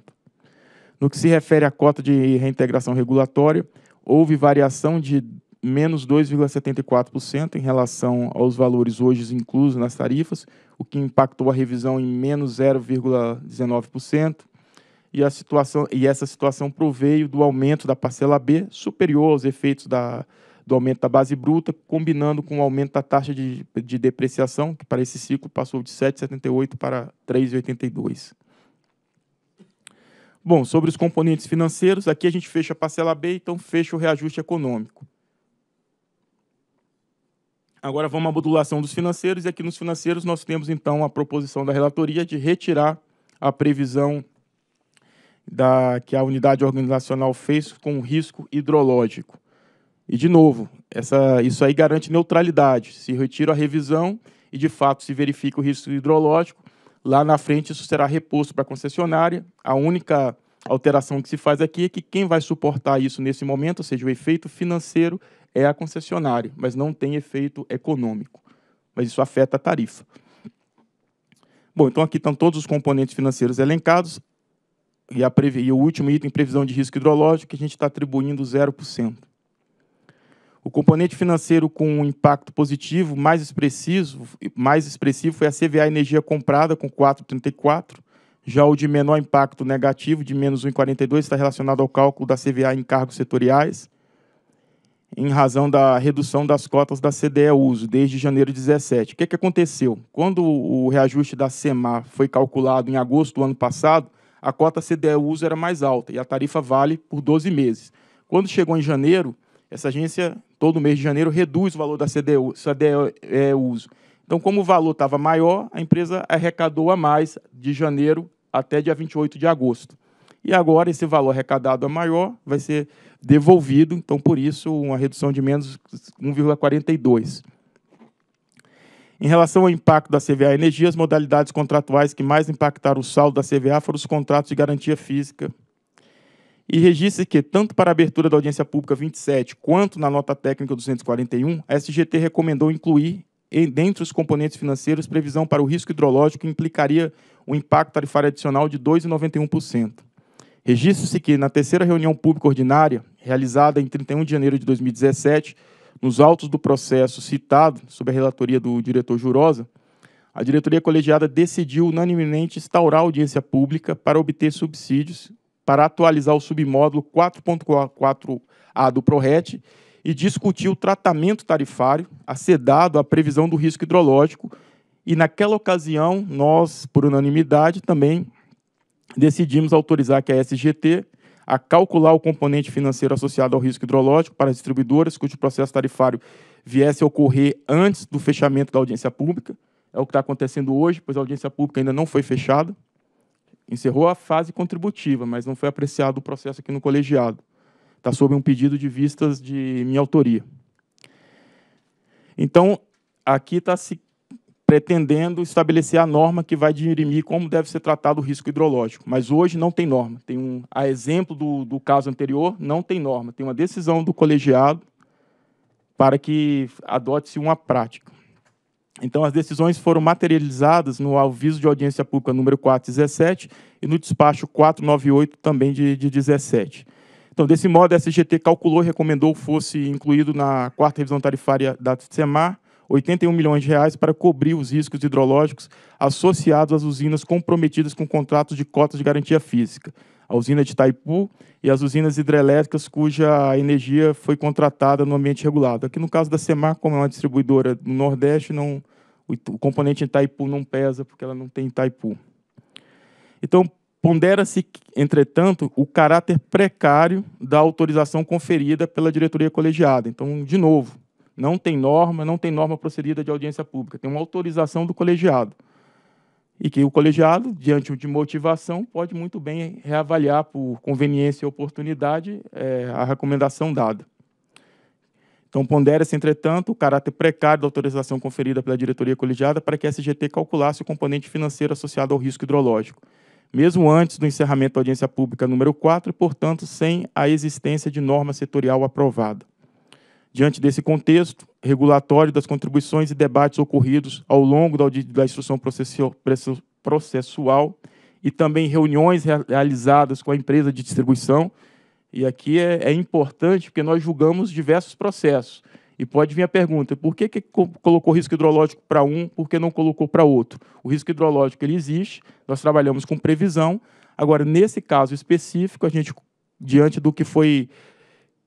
No que se refere à cota de reintegração regulatória, houve variação de menos 2,74% em relação aos valores hoje inclusos nas tarifas, o que impactou a revisão em menos 0,19% e, a situação, e essa situação proveio do aumento da parcela B superior aos efeitos da, do aumento da base bruta, combinando com o aumento da taxa de, de depreciação, que para esse ciclo passou de 7,78 para 3,82. Bom, sobre os componentes financeiros, aqui a gente fecha a parcela B, então fecha o reajuste econômico. Agora vamos à modulação dos financeiros, e aqui nos financeiros nós temos então a proposição da relatoria de retirar a previsão da, que a unidade organizacional fez com o risco hidrológico. E, de novo, essa, isso aí garante neutralidade. Se retira a revisão e, de fato, se verifica o risco hidrológico, lá na frente isso será reposto para a concessionária. A única alteração que se faz aqui é que quem vai suportar isso nesse momento, ou seja, o efeito financeiro, é a concessionária, mas não tem efeito econômico. Mas isso afeta a tarifa. Bom, então aqui estão todos os componentes financeiros elencados e, a, e o último item, previsão de risco hidrológico, que a gente está atribuindo 0%. O componente financeiro com um impacto positivo mais expressivo, mais expressivo foi a CVA Energia comprada com 4,34. Já o de menor impacto negativo, de menos 1,42, está relacionado ao cálculo da CVA em cargos setoriais, em razão da redução das cotas da CDE uso desde janeiro de 2017. O que, é que aconteceu? Quando o reajuste da SEMA foi calculado em agosto do ano passado, a cota uso era mais alta e a tarifa vale por 12 meses. Quando chegou em janeiro, essa agência, todo mês de janeiro, reduz o valor da CDU, uso. Então, como o valor estava maior, a empresa arrecadou a mais de janeiro até dia 28 de agosto. E agora esse valor arrecadado a maior vai ser devolvido, então por isso uma redução de menos 1,42. Em relação ao impacto da CVA Energia, as modalidades contratuais que mais impactaram o saldo da CVA foram os contratos de garantia física. E registre que, tanto para a abertura da audiência pública 27, quanto na nota técnica 241, a SGT recomendou incluir, dentre os componentes financeiros, previsão para o risco hidrológico que implicaria um impacto tarifário adicional de 2,91%. Registre-se que, na terceira reunião pública ordinária, realizada em 31 de janeiro de 2017, nos autos do processo citado, sob a relatoria do diretor Jurosa, a diretoria colegiada decidiu unanimemente instaurar audiência pública para obter subsídios para atualizar o submódulo 4.4a do PRORET e discutir o tratamento tarifário acedado à previsão do risco hidrológico. E, naquela ocasião, nós, por unanimidade, também decidimos autorizar que a SGT a calcular o componente financeiro associado ao risco hidrológico para as distribuidoras cujo processo tarifário viesse a ocorrer antes do fechamento da audiência pública. É o que está acontecendo hoje, pois a audiência pública ainda não foi fechada. Encerrou a fase contributiva, mas não foi apreciado o processo aqui no colegiado. Está sob um pedido de vistas de minha autoria. Então, aqui está se pretendendo estabelecer a norma que vai dirimir como deve ser tratado o risco hidrológico. Mas hoje não tem norma. Tem um, a exemplo do, do caso anterior, não tem norma. Tem uma decisão do colegiado para que adote-se uma prática. Então, as decisões foram materializadas no aviso de audiência pública número 417 e no despacho 498, também de, de 17. Então, desse modo, a SGT calculou e recomendou fosse incluído na quarta revisão tarifária da SEMAR 81 milhões de reais para cobrir os riscos hidrológicos associados às usinas comprometidas com contratos de cotas de garantia física, a usina de Taipu e as usinas hidrelétricas cuja energia foi contratada no ambiente regulado. Aqui no caso da Semar, como é uma distribuidora do Nordeste, não, o, componente em Taipu não pesa porque ela não tem Taipu. Então, Pondera-se, entretanto, o caráter precário da autorização conferida pela diretoria colegiada. Então, de novo, não tem norma, não tem norma procedida de audiência pública, tem uma autorização do colegiado. E que o colegiado, diante de motivação, pode muito bem reavaliar por conveniência e oportunidade é, a recomendação dada. Então, pondera-se, entretanto, o caráter precário da autorização conferida pela diretoria colegiada para que a SGT calculasse o componente financeiro associado ao risco hidrológico, mesmo antes do encerramento da audiência pública número 4, e, portanto, sem a existência de norma setorial aprovada. Diante desse contexto regulatório das contribuições e debates ocorridos ao longo da, da instrução processual e também reuniões realizadas com a empresa de distribuição, e aqui é, é importante porque nós julgamos diversos processos. E pode vir a pergunta: por que, que colocou risco hidrológico para um, por que não colocou para outro? O risco hidrológico ele existe, nós trabalhamos com previsão. Agora, nesse caso específico, a gente, diante do que foi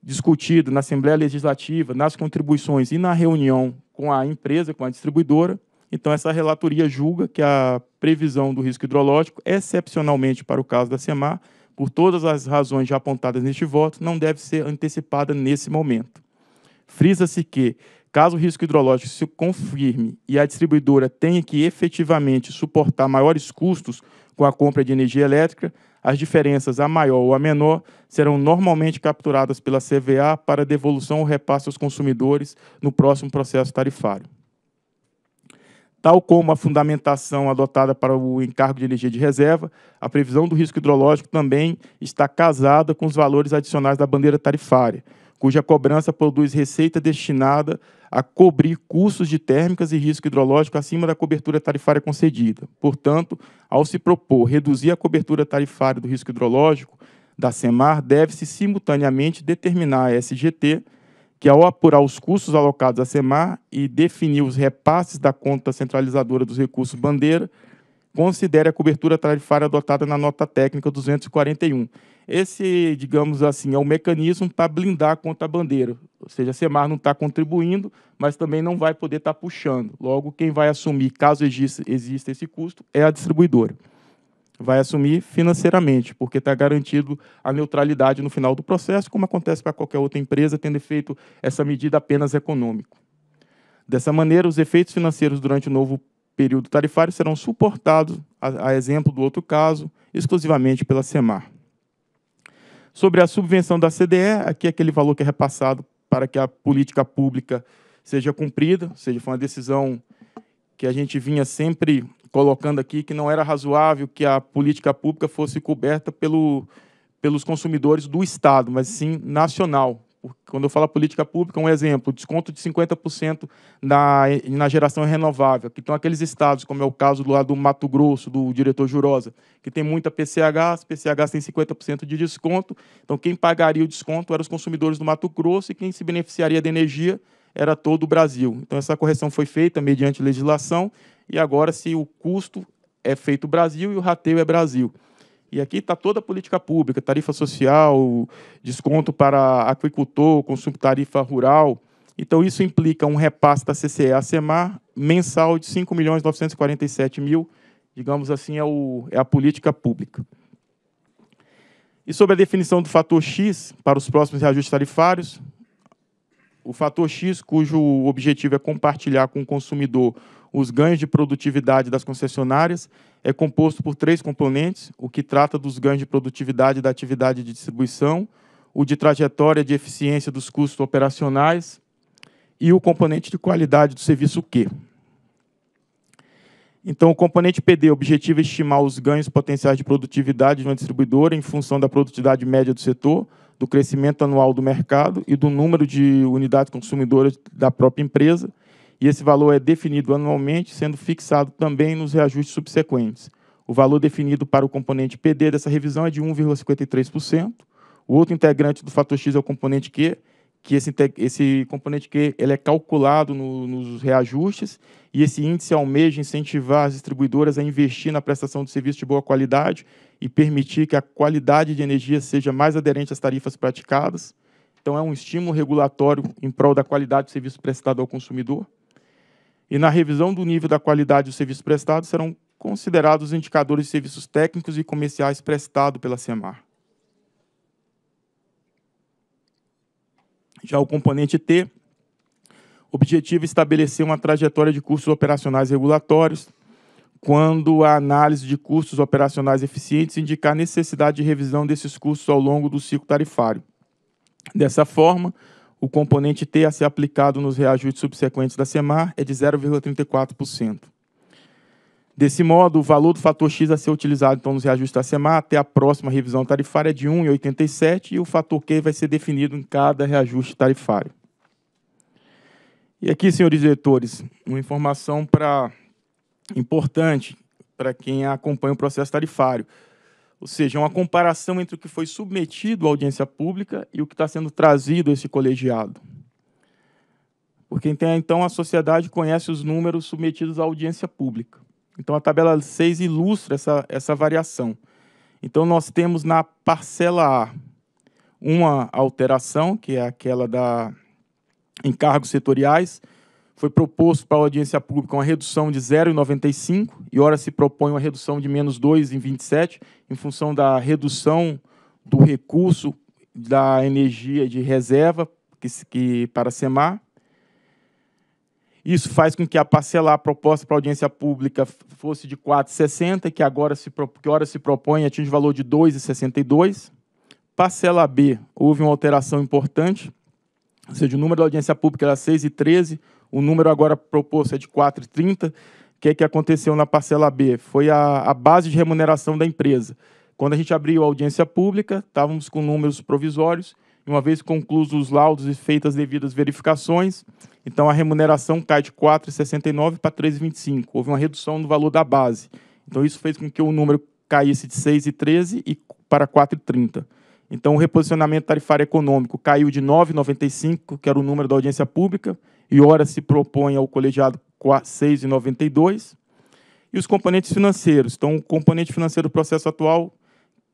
discutido na Assembleia Legislativa, nas contribuições e na reunião com a empresa, com a distribuidora. Então, essa relatoria julga que a previsão do risco hidrológico, excepcionalmente para o caso da SEMAR, por todas as razões já apontadas neste voto, não deve ser antecipada nesse momento. Frisa-se que, caso o risco hidrológico se confirme e a distribuidora tenha que efetivamente suportar maiores custos com a compra de energia elétrica, as diferenças, a maior ou a menor, serão normalmente capturadas pela CVA para devolução ou repasse aos consumidores no próximo processo tarifário. Tal como a fundamentação adotada para o encargo de energia de reserva, a previsão do risco hidrológico também está casada com os valores adicionais da bandeira tarifária, cuja cobrança produz receita destinada a cobrir custos de térmicas e risco hidrológico acima da cobertura tarifária concedida. Portanto, ao se propor reduzir a cobertura tarifária do risco hidrológico da SEMAR, deve-se simultaneamente determinar a SGT que, ao apurar os custos alocados à SEMAR e definir os repasses da conta centralizadora dos recursos bandeira, considere a cobertura tarifária adotada na nota técnica 241 esse, digamos assim, é um mecanismo para blindar contra a bandeira. Ou seja, a Semar não está contribuindo, mas também não vai poder estar tá puxando. Logo, quem vai assumir, caso exista, exista esse custo, é a distribuidora. Vai assumir financeiramente, porque está garantido a neutralidade no final do processo, como acontece para qualquer outra empresa, tendo feito essa medida apenas econômico. Dessa maneira, os efeitos financeiros durante o novo período tarifário serão suportados, a, a exemplo do outro caso, exclusivamente pela SEMAR. Sobre a subvenção da CDE, aqui é aquele valor que é repassado para que a política pública seja cumprida, ou seja, foi uma decisão que a gente vinha sempre colocando aqui, que não era razoável que a política pública fosse coberta pelo, pelos consumidores do Estado, mas sim nacional, quando eu falo política pública, um exemplo, desconto de 50% na, na geração renovável, que estão aqueles estados, como é o caso do, do Mato Grosso, do diretor Jurosa, que tem muita PCH, as PCH têm 50% de desconto, então quem pagaria o desconto eram os consumidores do Mato Grosso e quem se beneficiaria da energia era todo o Brasil. Então essa correção foi feita mediante legislação e agora se o custo é feito Brasil e o rateio é Brasil. E aqui está toda a política pública, tarifa social, desconto para agricultor, consumo tarifa rural. Então, isso implica um repasse da CCE à SEMAR mensal de R$ milhões mil, digamos assim, é, o, é a política pública. E sobre a definição do fator X para os próximos reajustes tarifários, o fator X, cujo objetivo é compartilhar com o consumidor os ganhos de produtividade das concessionárias, é composto por três componentes: o que trata dos ganhos de produtividade da atividade de distribuição, o de trajetória de eficiência dos custos operacionais e o componente de qualidade do serviço Q. Então, o componente PD, objetiva é estimar os ganhos potenciais de produtividade de uma distribuidora em função da produtividade média do setor, do crescimento anual do mercado e do número de unidades consumidoras da própria empresa, e esse valor é definido anualmente, sendo fixado também nos reajustes subsequentes. O valor definido para o componente PD dessa revisão é de 1,53%. O outro integrante do fator X é o componente Q, que esse, esse componente Q ele é calculado no, nos reajustes e esse índice almeja incentivar as distribuidoras a investir na prestação de serviço de boa qualidade e permitir que a qualidade de energia seja mais aderente às tarifas praticadas. Então, é um estímulo regulatório em prol da qualidade do serviço prestado ao consumidor e na revisão do nível da qualidade do serviço prestado serão considerados os indicadores de serviços técnicos e comerciais prestados pela CEMAR. Já o componente T, objetivo é estabelecer uma trajetória de custos operacionais regulatórios, quando a análise de custos operacionais eficientes indicar necessidade de revisão desses custos ao longo do ciclo tarifário. Dessa forma, o componente T a ser aplicado nos reajustes subsequentes da SEMAR é de 0,34%. Desse modo, o valor do fator X a ser utilizado então, nos reajustes da SEMAR até a próxima revisão tarifária é de 1,87 e o fator Q vai ser definido em cada reajuste tarifário. E aqui, senhores diretores, uma informação pra, importante para quem acompanha o processo tarifário. Ou seja, é uma comparação entre o que foi submetido à audiência pública e o que está sendo trazido a esse colegiado. Porque então a sociedade conhece os números submetidos à audiência pública. Então a tabela 6 ilustra essa, essa variação. Então nós temos na parcela A uma alteração, que é aquela da encargos setoriais, foi proposto para a audiência pública uma redução de 0,95 e ora se propõe uma redução de menos 2 em 27, em função da redução do recurso da energia de reserva que, que para a SEMAR. Isso faz com que a parcelar proposta para audiência pública fosse de 4,60, que agora se, que ora se propõe atinge o valor de 2,62. Parcela B, houve uma alteração importante, ou seja, o número da audiência pública era 6,13, o número agora proposto é de 4,30. O que, é que aconteceu na parcela B? Foi a, a base de remuneração da empresa. Quando a gente abriu a audiência pública, estávamos com números provisórios. E uma vez concluídos os laudos e feitas devidas verificações, então a remuneração cai de 4,69 para 3,25. Houve uma redução no valor da base. Então isso fez com que o número caísse de 6,13 e para 4,30. Então o reposicionamento tarifário econômico caiu de 9,95, que era o número da audiência pública, e ora se propõe ao colegiado 6,92. E os componentes financeiros. Então, o componente financeiro do processo atual,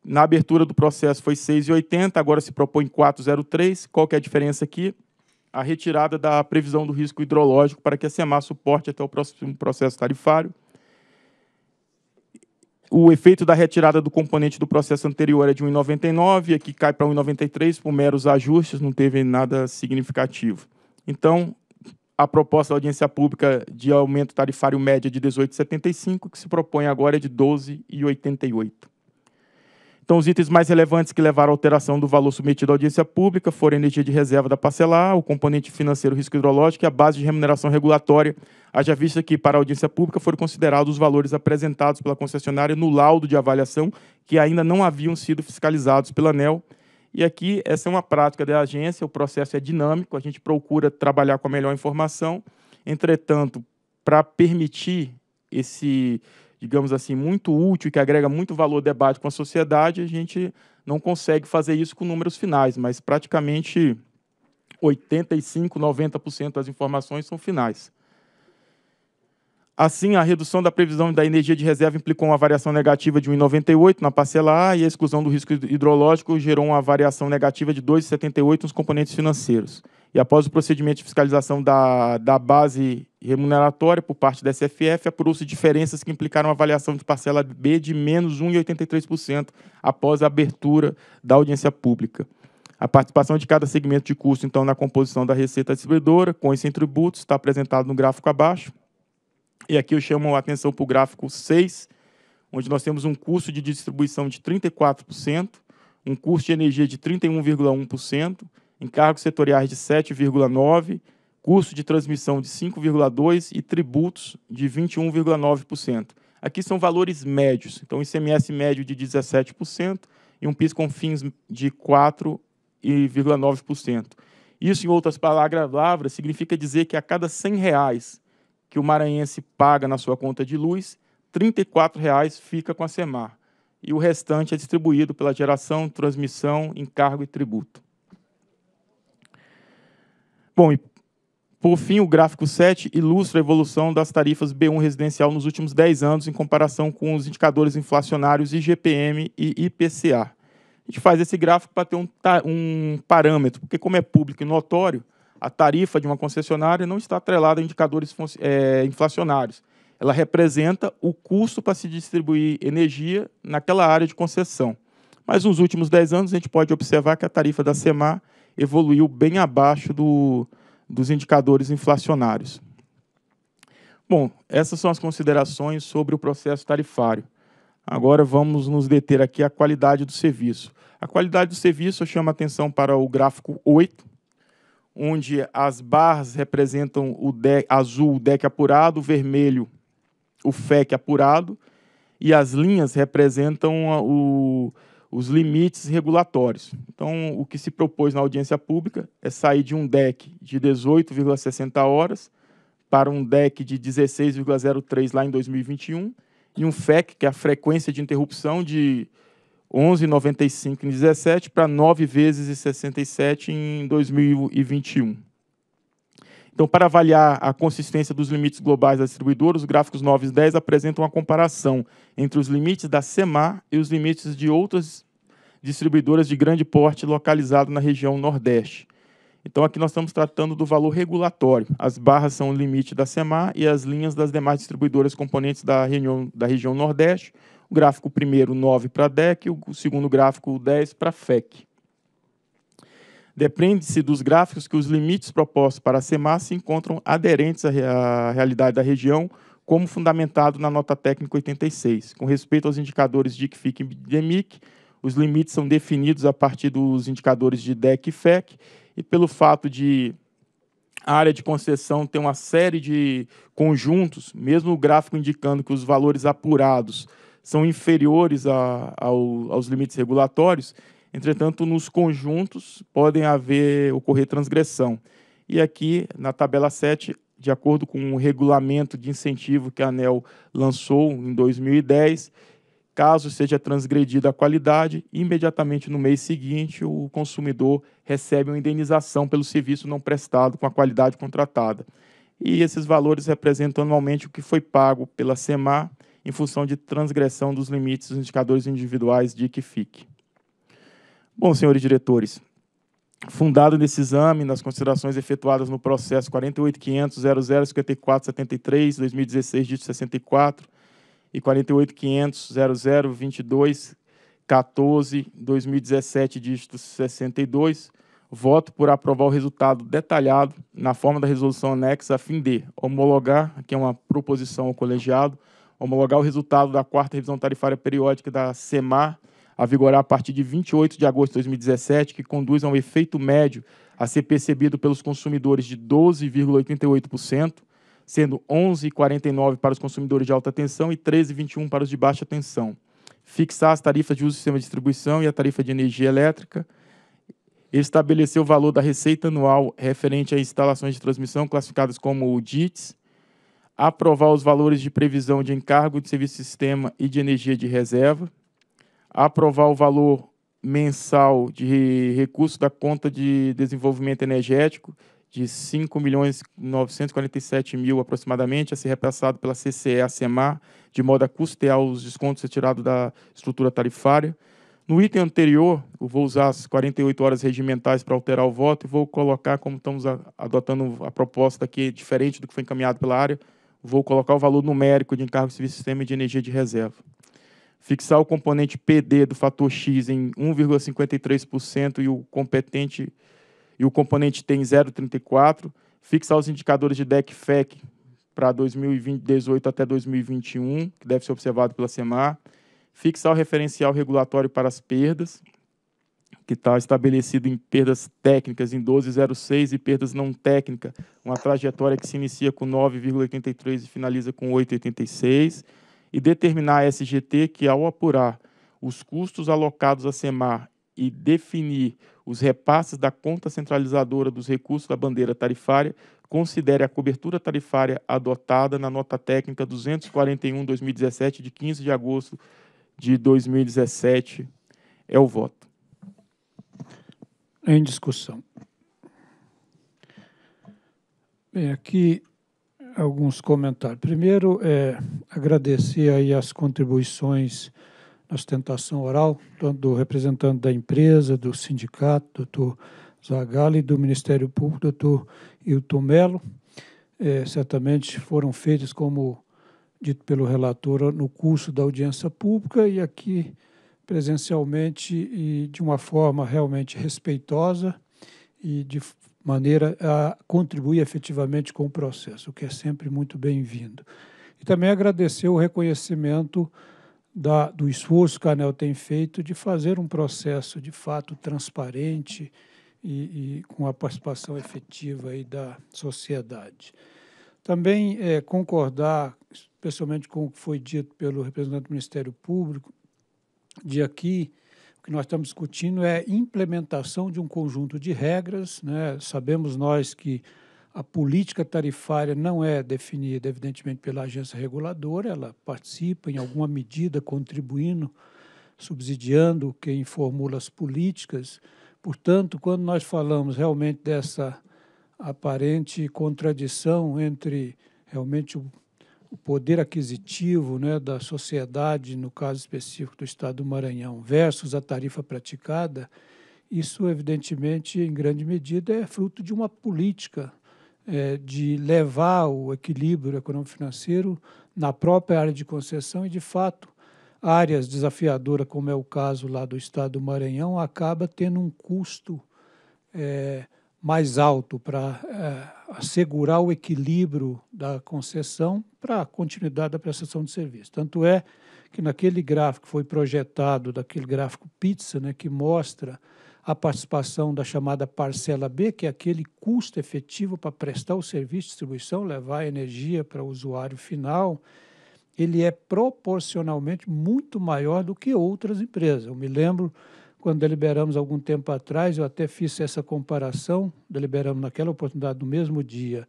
na abertura do processo foi 6,80, agora se propõe 4,03. Qual que é a diferença aqui? A retirada da previsão do risco hidrológico para que a SEMAR suporte até o próximo processo tarifário. O efeito da retirada do componente do processo anterior é de 1,99, aqui cai para 1,93 por meros ajustes, não teve nada significativo. Então, a proposta da audiência pública de aumento tarifário média de 18,75, que se propõe agora é de 12,88. Então, os itens mais relevantes que levaram à alteração do valor submetido à audiência pública foram a energia de reserva da parcelar, o componente financeiro risco hidrológico e a base de remuneração regulatória, haja vista que, para a audiência pública, foram considerados os valores apresentados pela concessionária no laudo de avaliação, que ainda não haviam sido fiscalizados pela ANEL, e aqui, essa é uma prática da agência, o processo é dinâmico, a gente procura trabalhar com a melhor informação. Entretanto, para permitir esse, digamos assim, muito útil e que agrega muito valor ao debate com a sociedade, a gente não consegue fazer isso com números finais, mas praticamente 85, 90% das informações são finais. Assim, a redução da previsão da energia de reserva implicou uma variação negativa de 1,98 na parcela A e a exclusão do risco hidrológico gerou uma variação negativa de 2,78 nos componentes financeiros. E após o procedimento de fiscalização da, da base remuneratória por parte da SFF, apurou-se diferenças que implicaram a avaliação de parcela B de menos 1,83% após a abertura da audiência pública. A participação de cada segmento de custo, então, na composição da receita distribuidora, com e sem tributos, está apresentado no gráfico abaixo. E aqui eu chamo a atenção para o gráfico 6, onde nós temos um custo de distribuição de 34%, um custo de energia de 31,1%, encargos setoriais de 7,9%, custo de transmissão de 5,2% e tributos de 21,9%. Aqui são valores médios, então ICMS médio de 17% e um PIS com fins de 4,9%. Isso, em outras palavras, significa dizer que a cada R$ reais que o maranhense paga na sua conta de luz, R$ 34,00 fica com a SEMAR e o restante é distribuído pela geração, transmissão, encargo e tributo. Bom, e por fim, o gráfico 7 ilustra a evolução das tarifas B1 residencial nos últimos 10 anos em comparação com os indicadores inflacionários IGPM e IPCA. A gente faz esse gráfico para ter um, um parâmetro, porque como é público e notório, a tarifa de uma concessionária não está atrelada a indicadores é, inflacionários. Ela representa o custo para se distribuir energia naquela área de concessão. Mas nos últimos 10 anos, a gente pode observar que a tarifa da SEMAR evoluiu bem abaixo do, dos indicadores inflacionários. Bom, essas são as considerações sobre o processo tarifário. Agora vamos nos deter aqui à qualidade do serviço. A qualidade do serviço chama atenção para o gráfico 8, onde as barras representam o deck, azul, o deck apurado, o vermelho, o FEC apurado, e as linhas representam o, os limites regulatórios. Então, o que se propôs na audiência pública é sair de um deck de 18,60 horas para um deck de 16,03 lá em 2021 e um FEC, que é a frequência de interrupção de 11,95 em 17 para 9 vezes 67 em 2021. Então, para avaliar a consistência dos limites globais da distribuidora, os gráficos 9 e 10 apresentam a comparação entre os limites da SEMAR e os limites de outras distribuidoras de grande porte localizado na região Nordeste. Então, aqui nós estamos tratando do valor regulatório. As barras são o limite da SEMAR e as linhas das demais distribuidoras componentes da região, da região Nordeste, o gráfico primeiro 9 para DEC, o segundo gráfico 10 para FEC. Depende-se dos gráficos que os limites propostos para a CEMAS se encontram aderentes à, realidade da região, como fundamentado na nota técnica 86. Com respeito aos indicadores de ICFIC e DEMIC, os limites são definidos a partir dos indicadores de DEC e FEC, e pelo fato de a área de concessão ter uma série de conjuntos, mesmo o gráfico indicando que os valores apurados são inferiores a, ao, aos limites regulatórios, entretanto, nos conjuntos podem haver ocorrer transgressão. E aqui, na tabela 7, de acordo com o regulamento de incentivo que a ANEL lançou em 2010, caso seja transgredida a qualidade, imediatamente no mês seguinte o consumidor recebe uma indenização pelo serviço não prestado com a qualidade contratada. E esses valores representam anualmente o que foi pago pela SEMAR em função de transgressão dos limites dos indicadores individuais de que fique. Bom, senhores diretores, fundado nesse exame, nas considerações efetuadas no processo 48.500.00.54.73.2016, 2016-64 e 48.500.00.22.14.2017, dígito 62, voto por aprovar o resultado detalhado na forma da resolução anexa a fim de homologar, que é uma proposição ao colegiado, homologar o resultado da quarta revisão tarifária periódica da SEMAR, a vigorar a partir de 28 de agosto de 2017, que conduz a um efeito médio a ser percebido pelos consumidores de 12,88%, sendo 11,49 para os consumidores de alta tensão e 13,21 para os de baixa tensão. Fixar as tarifas de uso do sistema de distribuição e a tarifa de energia elétrica. Estabelecer o valor da receita anual referente a instalações de transmissão classificadas como DITs aprovar os valores de previsão de encargo de serviço de sistema e de energia de reserva, aprovar o valor mensal de recurso da conta de desenvolvimento energético de R$ milhões mil aproximadamente a ser repassado pela CCE a de modo a custear os descontos retirados da estrutura tarifária. No item anterior, eu vou usar as 48 horas regimentais para alterar o voto e vou colocar como estamos adotando a proposta aqui diferente do que foi encaminhado pela área, vou colocar o valor numérico de encargo de serviço sistema de energia de reserva. Fixar o componente PD do fator X em 1,53% e o competente e o componente T em 0,34. Fixar os indicadores de DEC FEC para 2018 até 2021, que deve ser observado pela SEMAR. Fixar o referencial regulatório para as perdas, que está estabelecido em perdas técnicas em 12,06 e perdas não técnicas, uma trajetória que se inicia com 9,83 e finaliza com 8,86, e determinar a SGT que, ao apurar os custos alocados a SEMAR e definir os repasses da conta centralizadora dos recursos da bandeira tarifária, considere a cobertura tarifária adotada na nota técnica 241-2017, de 15 de agosto de 2017. É o voto em discussão. Bem, aqui alguns comentários. Primeiro, é, agradecer aí as contribuições na sustentação oral, tanto do representante da empresa, do sindicato, doutor Zagalli, do Ministério Público, doutor Hilton Mello. É, certamente foram feitas, como dito pelo relator, no curso da audiência pública e aqui presencialmente e de uma forma realmente respeitosa e de maneira a contribuir efetivamente com o processo, o que é sempre muito bem-vindo. E também agradecer o reconhecimento da, do esforço que a ANEL tem feito de fazer um processo de fato transparente e, e com a participação efetiva aí da sociedade. Também é, concordar, especialmente com o que foi dito pelo representante do Ministério Público, de aqui, o que nós estamos discutindo é implementação de um conjunto de regras. Né? Sabemos nós que a política tarifária não é definida, evidentemente, pela agência reguladora, ela participa em alguma medida contribuindo, subsidiando quem formula as políticas. Portanto, quando nós falamos realmente dessa aparente contradição entre realmente o o poder aquisitivo né, da sociedade, no caso específico do Estado do Maranhão, versus a tarifa praticada, isso, evidentemente, em grande medida, é fruto de uma política é, de levar o equilíbrio econômico-financeiro na própria área de concessão e, de fato, áreas desafiadoras, como é o caso lá do Estado do Maranhão, acaba tendo um custo é, mais alto para é, assegurar o equilíbrio da concessão para a continuidade da prestação de serviço. Tanto é que naquele gráfico foi projetado, daquele gráfico pizza, né, que mostra a participação da chamada parcela B, que é aquele custo efetivo para prestar o serviço de distribuição, levar a energia para o usuário final, ele é proporcionalmente muito maior do que outras empresas. Eu me lembro quando deliberamos algum tempo atrás, eu até fiz essa comparação, deliberamos naquela oportunidade, no mesmo dia,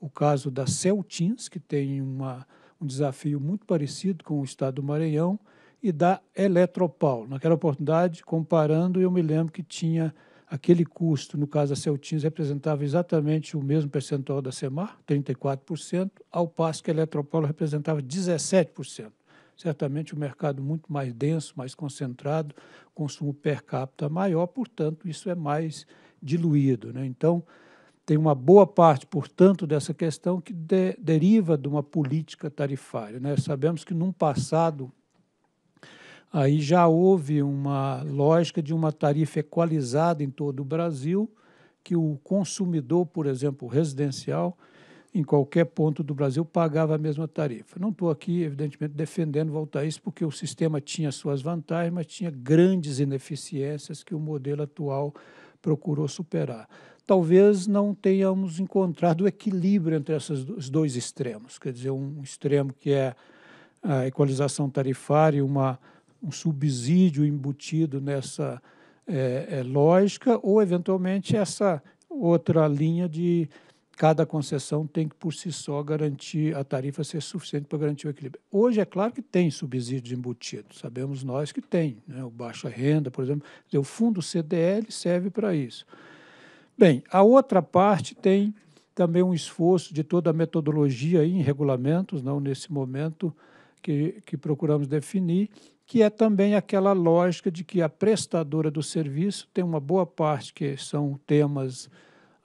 o caso da Celtins, que tem uma, um desafio muito parecido com o estado do Maranhão, e da Eletropau. Naquela oportunidade, comparando, eu me lembro que tinha aquele custo, no caso da Celtins, representava exatamente o mesmo percentual da SEMAR, 34%, ao passo que a Eletropaulo representava 17% certamente um mercado muito mais denso, mais concentrado, consumo per capita maior, portanto, isso é mais diluído. Né? Então, tem uma boa parte, portanto, dessa questão que de, deriva de uma política tarifária. Né? Sabemos que, num passado, aí já houve uma lógica de uma tarifa equalizada em todo o Brasil, que o consumidor, por exemplo, residencial, em qualquer ponto do Brasil pagava a mesma tarifa. Não estou aqui, evidentemente, defendendo voltar a isso, porque o sistema tinha suas vantagens, mas tinha grandes ineficiências que o modelo atual procurou superar. Talvez não tenhamos encontrado o equilíbrio entre esses dois extremos, quer dizer, um extremo que é a equalização tarifária, uma, um subsídio embutido nessa é, é, lógica, ou, eventualmente, essa outra linha de cada concessão tem que, por si só, garantir a tarifa ser suficiente para garantir o equilíbrio. Hoje, é claro que tem subsídios embutidos, sabemos nós que tem. Né? O baixa renda, por exemplo, o fundo CDL serve para isso. Bem, a outra parte tem também um esforço de toda a metodologia em regulamentos, não nesse momento que, que procuramos definir, que é também aquela lógica de que a prestadora do serviço tem uma boa parte que são temas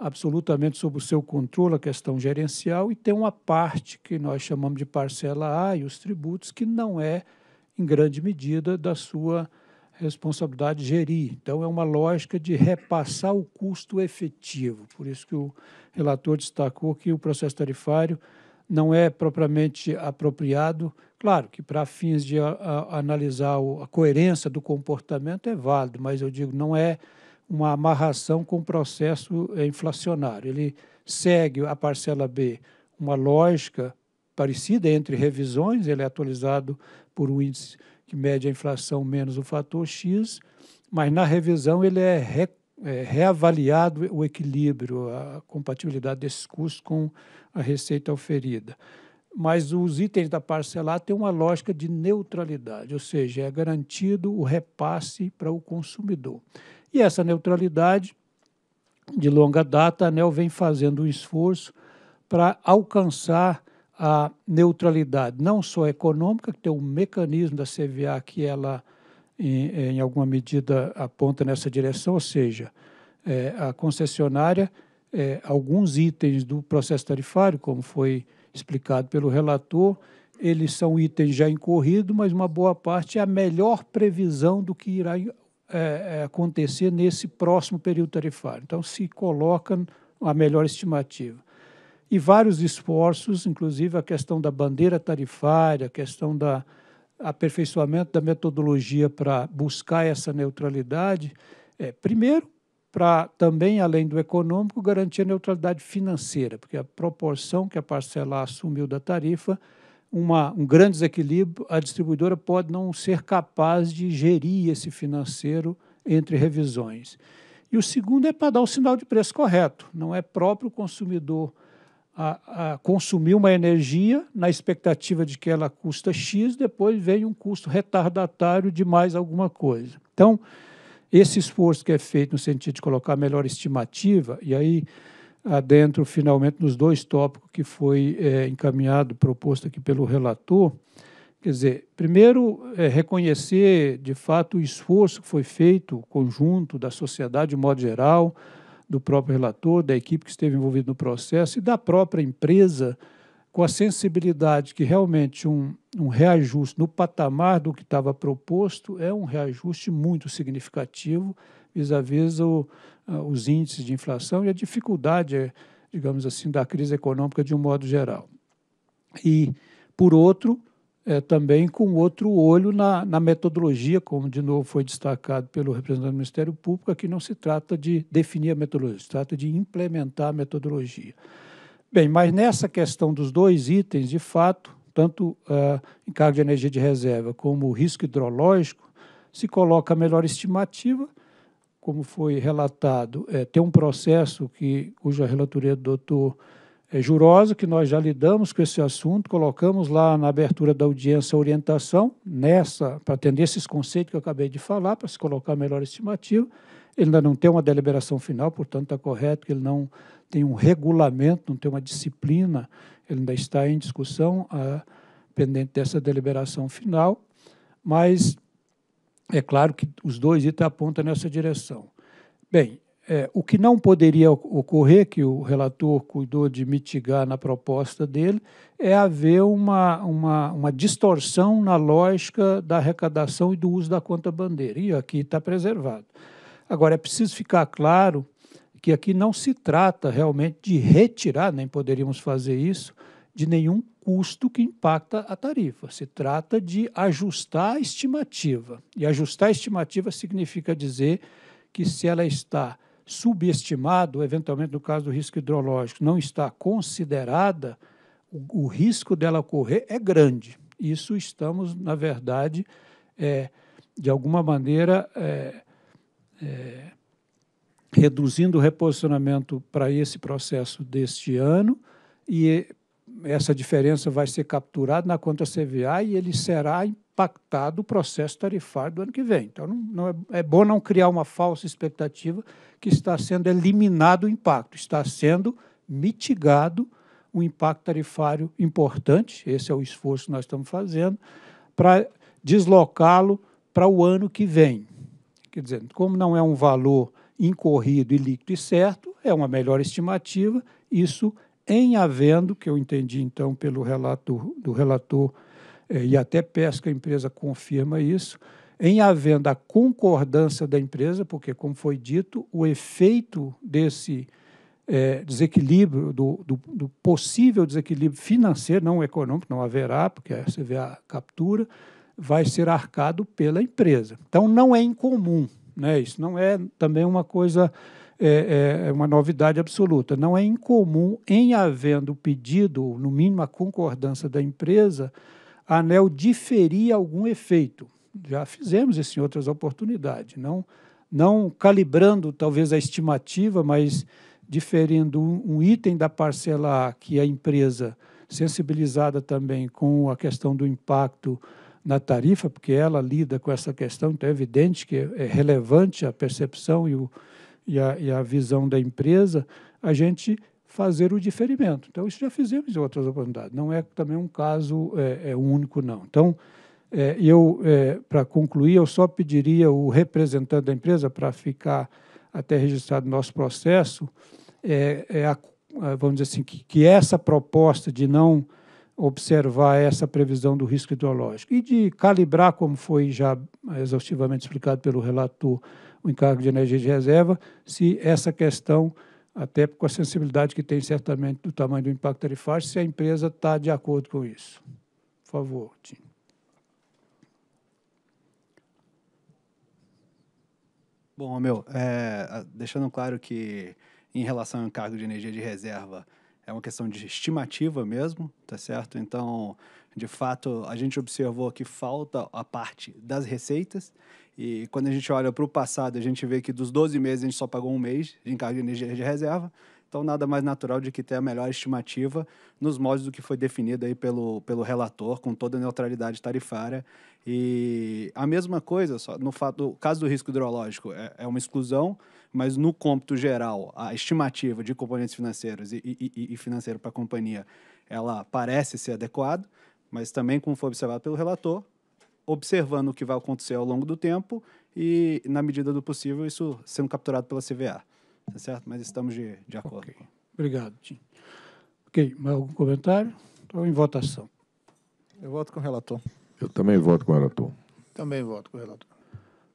absolutamente sob o seu controle a questão gerencial e tem uma parte que nós chamamos de parcela A e os tributos que não é em grande medida da sua responsabilidade gerir. Então é uma lógica de repassar o custo efetivo. Por isso que o relator destacou que o processo tarifário não é propriamente apropriado, claro que para fins de a, a, analisar o, a coerência do comportamento é válido, mas eu digo não é uma amarração com o processo eh, inflacionário. Ele segue a parcela B uma lógica parecida entre revisões, ele é atualizado por um índice que mede a inflação menos o fator X, mas na revisão ele é, re, é reavaliado o equilíbrio, a compatibilidade desses custos com a receita oferida. Mas os itens da parcela A têm uma lógica de neutralidade, ou seja, é garantido o repasse para o consumidor. E essa neutralidade, de longa data, a ANEL vem fazendo um esforço para alcançar a neutralidade, não só econômica, que tem um mecanismo da CVA que ela, em, em alguma medida, aponta nessa direção, ou seja, é, a concessionária, é, alguns itens do processo tarifário, como foi explicado pelo relator, eles são itens já incorridos, mas uma boa parte é a melhor previsão do que irá é, é, acontecer nesse próximo período tarifário. Então, se coloca a melhor estimativa. E vários esforços, inclusive a questão da bandeira tarifária, a questão da aperfeiçoamento da metodologia para buscar essa neutralidade, é, primeiro, para também, além do econômico, garantir a neutralidade financeira, porque a proporção que a parcela assumiu da tarifa uma, um grande desequilíbrio, a distribuidora pode não ser capaz de gerir esse financeiro entre revisões. E o segundo é para dar o sinal de preço correto. Não é próprio o consumidor a, a consumir uma energia na expectativa de que ela custa X, depois vem um custo retardatário de mais alguma coisa. Então, esse esforço que é feito no sentido de colocar melhor estimativa, e aí adentro finalmente nos dois tópicos que foi é, encaminhado, proposto aqui pelo relator. Quer dizer, primeiro, é, reconhecer de fato o esforço que foi feito, conjunto da sociedade de modo geral, do próprio relator, da equipe que esteve envolvida no processo e da própria empresa, com a sensibilidade que realmente um, um reajuste no patamar do que estava proposto é um reajuste muito significativo vis-à-vis -vis os índices de inflação e a dificuldade, digamos assim, da crise econômica de um modo geral. E, por outro, é, também com outro olho na, na, metodologia, como de novo foi destacado pelo representante do Ministério Público, aqui não se trata de definir a metodologia, se trata de implementar a metodologia. Bem, mas nessa questão dos dois itens, de fato, tanto uh, é, encargo de energia de reserva como o risco hidrológico, se coloca a melhor estimativa, como foi relatado, é, tem um processo que, cuja relatoria do doutor é, Jurosa, que nós já lidamos com esse assunto, colocamos lá na abertura da audiência orientação, nessa, para atender esses conceitos que eu acabei de falar, para se colocar a melhor estimativa. Ele ainda não tem uma deliberação final, portanto, está correto que ele não tem um regulamento, não tem uma disciplina, ele ainda está em discussão, a, ah, pendente dessa deliberação final, mas é claro que os dois itens apontam nessa direção. Bem, é, o que não poderia ocorrer, que o relator cuidou de mitigar na proposta dele, é haver uma, uma, uma distorção na lógica da arrecadação e do uso da conta-bandeira. E aqui está preservado. Agora, é preciso ficar claro que aqui não se trata realmente de retirar, nem poderíamos fazer isso, de nenhum custo que impacta a tarifa. Se trata de ajustar a estimativa. E ajustar a estimativa significa dizer que se ela está subestimada, eventualmente no caso do risco hidrológico, não está considerada, o, o risco dela ocorrer é grande. Isso estamos, na verdade, é, de alguma maneira, é, é, reduzindo o reposicionamento para esse processo deste ano e essa diferença vai ser capturada na conta CVA e ele será impactado o processo tarifário do ano que vem. Então, não, não é, é, bom não criar uma falsa expectativa que está sendo eliminado o impacto, está sendo mitigado um impacto tarifário importante, esse é o esforço que nós estamos fazendo, para deslocá-lo para o ano que vem. Quer dizer, como não é um valor incorrido e líquido e certo, é uma melhor estimativa, isso em havendo, que eu entendi então pelo relato do relator, eh, e até peço que a empresa confirma isso, em havendo a concordância da empresa, porque, como foi dito, o efeito desse eh, desequilíbrio, do, do, do, possível desequilíbrio financeiro, não econômico, não haverá, porque a CVA captura, vai ser arcado pela empresa. Então, não é incomum, né? isso não é também uma coisa é, é, é uma novidade absoluta. Não é incomum, em havendo pedido, ou no mínimo a concordância da empresa, a ANEL diferir algum efeito. Já fizemos isso em outras oportunidades, não, não calibrando talvez a estimativa, mas diferindo um, um item da parcela A que a empresa, sensibilizada também com a questão do impacto na tarifa, porque ela lida com essa questão, então é evidente que é, é relevante a percepção e o, e a, e a visão da empresa, a gente fazer o diferimento. Então, isso já fizemos em outras oportunidades. Não é também um caso é, é único, não. Então, é, eu, é, para concluir, eu só pediria o representante da empresa, para ficar até registrado no nosso processo, é, é a, vamos dizer assim, que, que, essa proposta de não observar essa previsão do risco hidrológico e de calibrar, como foi já exaustivamente explicado pelo relator, o encargo de energia de reserva, se essa questão, até com a sensibilidade que tem certamente do tamanho do impacto tarifário, se a empresa está de acordo com isso. Por favor, Tim. Bom, Romeu, é, deixando claro que em relação ao encargo de energia de reserva, é uma questão de estimativa mesmo, tá certo? Então, de fato, a gente observou que falta a parte das receitas e quando a gente olha para o passado, a gente vê que dos 12 meses a gente só pagou um mês de encargo de energia de reserva. Então, nada mais natural de que ter a melhor estimativa nos moldes do que foi definido aí pelo, pelo relator, com toda a neutralidade tarifária. E a mesma coisa, só no fato, caso do risco hidrológico, é, é uma exclusão, mas no cômputo geral, a estimativa de componentes financeiros e, e, e financeiro para a companhia, ela parece ser adequada, mas também, como foi observado pelo relator, observando o que vai acontecer ao longo do tempo e, na medida do possível, isso sendo capturado pela CVA. Tá certo? Mas estamos de, de acordo. Okay. Obrigado, Tim. Ok, mais algum comentário? Então, em votação. Eu voto com o relator. Eu também voto com o relator. Também voto com o relator.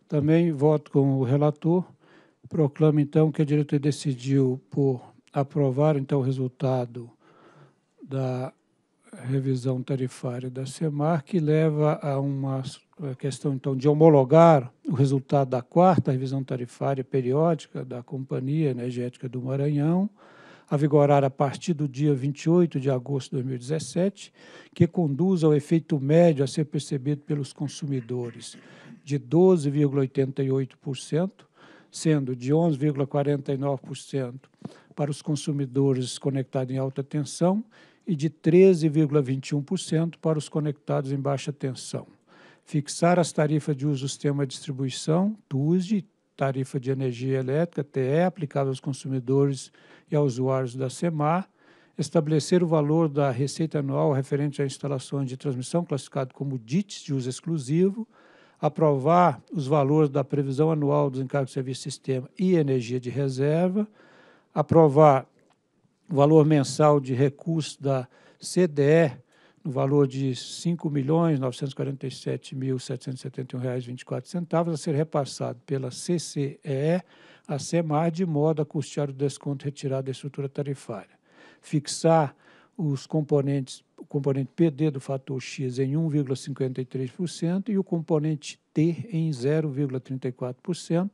Também voto com o relator. Proclamo, então, que a diretoria decidiu por aprovar, então, o resultado da revisão tarifária da CEMAR, que leva a uma questão, então, de homologar o resultado da quarta revisão tarifária periódica da Companhia Energética do Maranhão, a vigorar a partir do dia 28 de agosto de 2017, que conduz ao efeito médio a ser percebido pelos consumidores de 12,88%, sendo de 11,49% para os consumidores conectados em alta tensão e de 13,21% para os conectados em baixa tensão. Fixar as tarifas de uso do sistema de distribuição, TUSD, tarifa de energia elétrica, TE, aplicável aos consumidores e aos usuários da SEMAR. Estabelecer o valor da receita anual referente a instalações de transmissão classificado como DITs de uso exclusivo. Aprovar os valores da previsão anual dos encargos de serviço sistema e energia de reserva. Aprovar o valor mensal de recursos da CDE, no valor de R$ 5.947.771,24, a ser repassado pela CCEE a SEMAR, de modo a custear o desconto retirado da estrutura tarifária. Fixar os componentes, o componente PD do fator X em 1,53% e o componente T em 0,34%,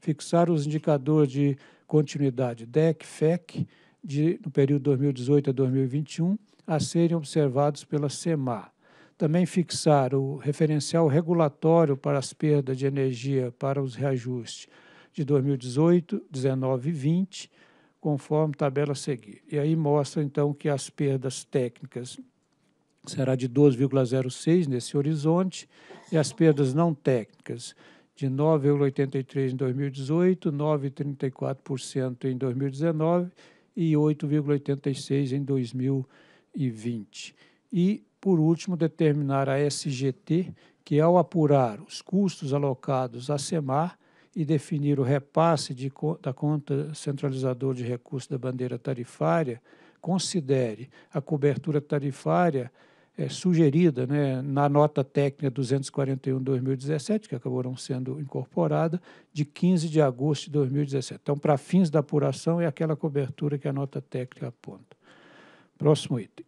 fixar os indicadores de continuidade DEC, FEC, de, no período 2018 a 2021 a serem observados pela SEMAR. Também fixar o referencial regulatório para as perdas de energia para os reajustes de 2018, 19 e 20, conforme tabela a seguir. E aí mostra, então, que as perdas técnicas será de 12,06 nesse horizonte e as perdas não técnicas de 9,83 em 2018, 9,34% em 2019 e 8,86 em 2020. E, por último, determinar a SGT que, ao apurar os custos alocados à SEMAR e definir o repasse de, da conta centralizadora de recursos da bandeira tarifária, considere a cobertura tarifária é, sugerida né, na nota técnica 241-2017, que acabou não sendo incorporada, de 15 de agosto de 2017. Então, para fins da apuração, é aquela cobertura que a nota técnica aponta. Próximo item.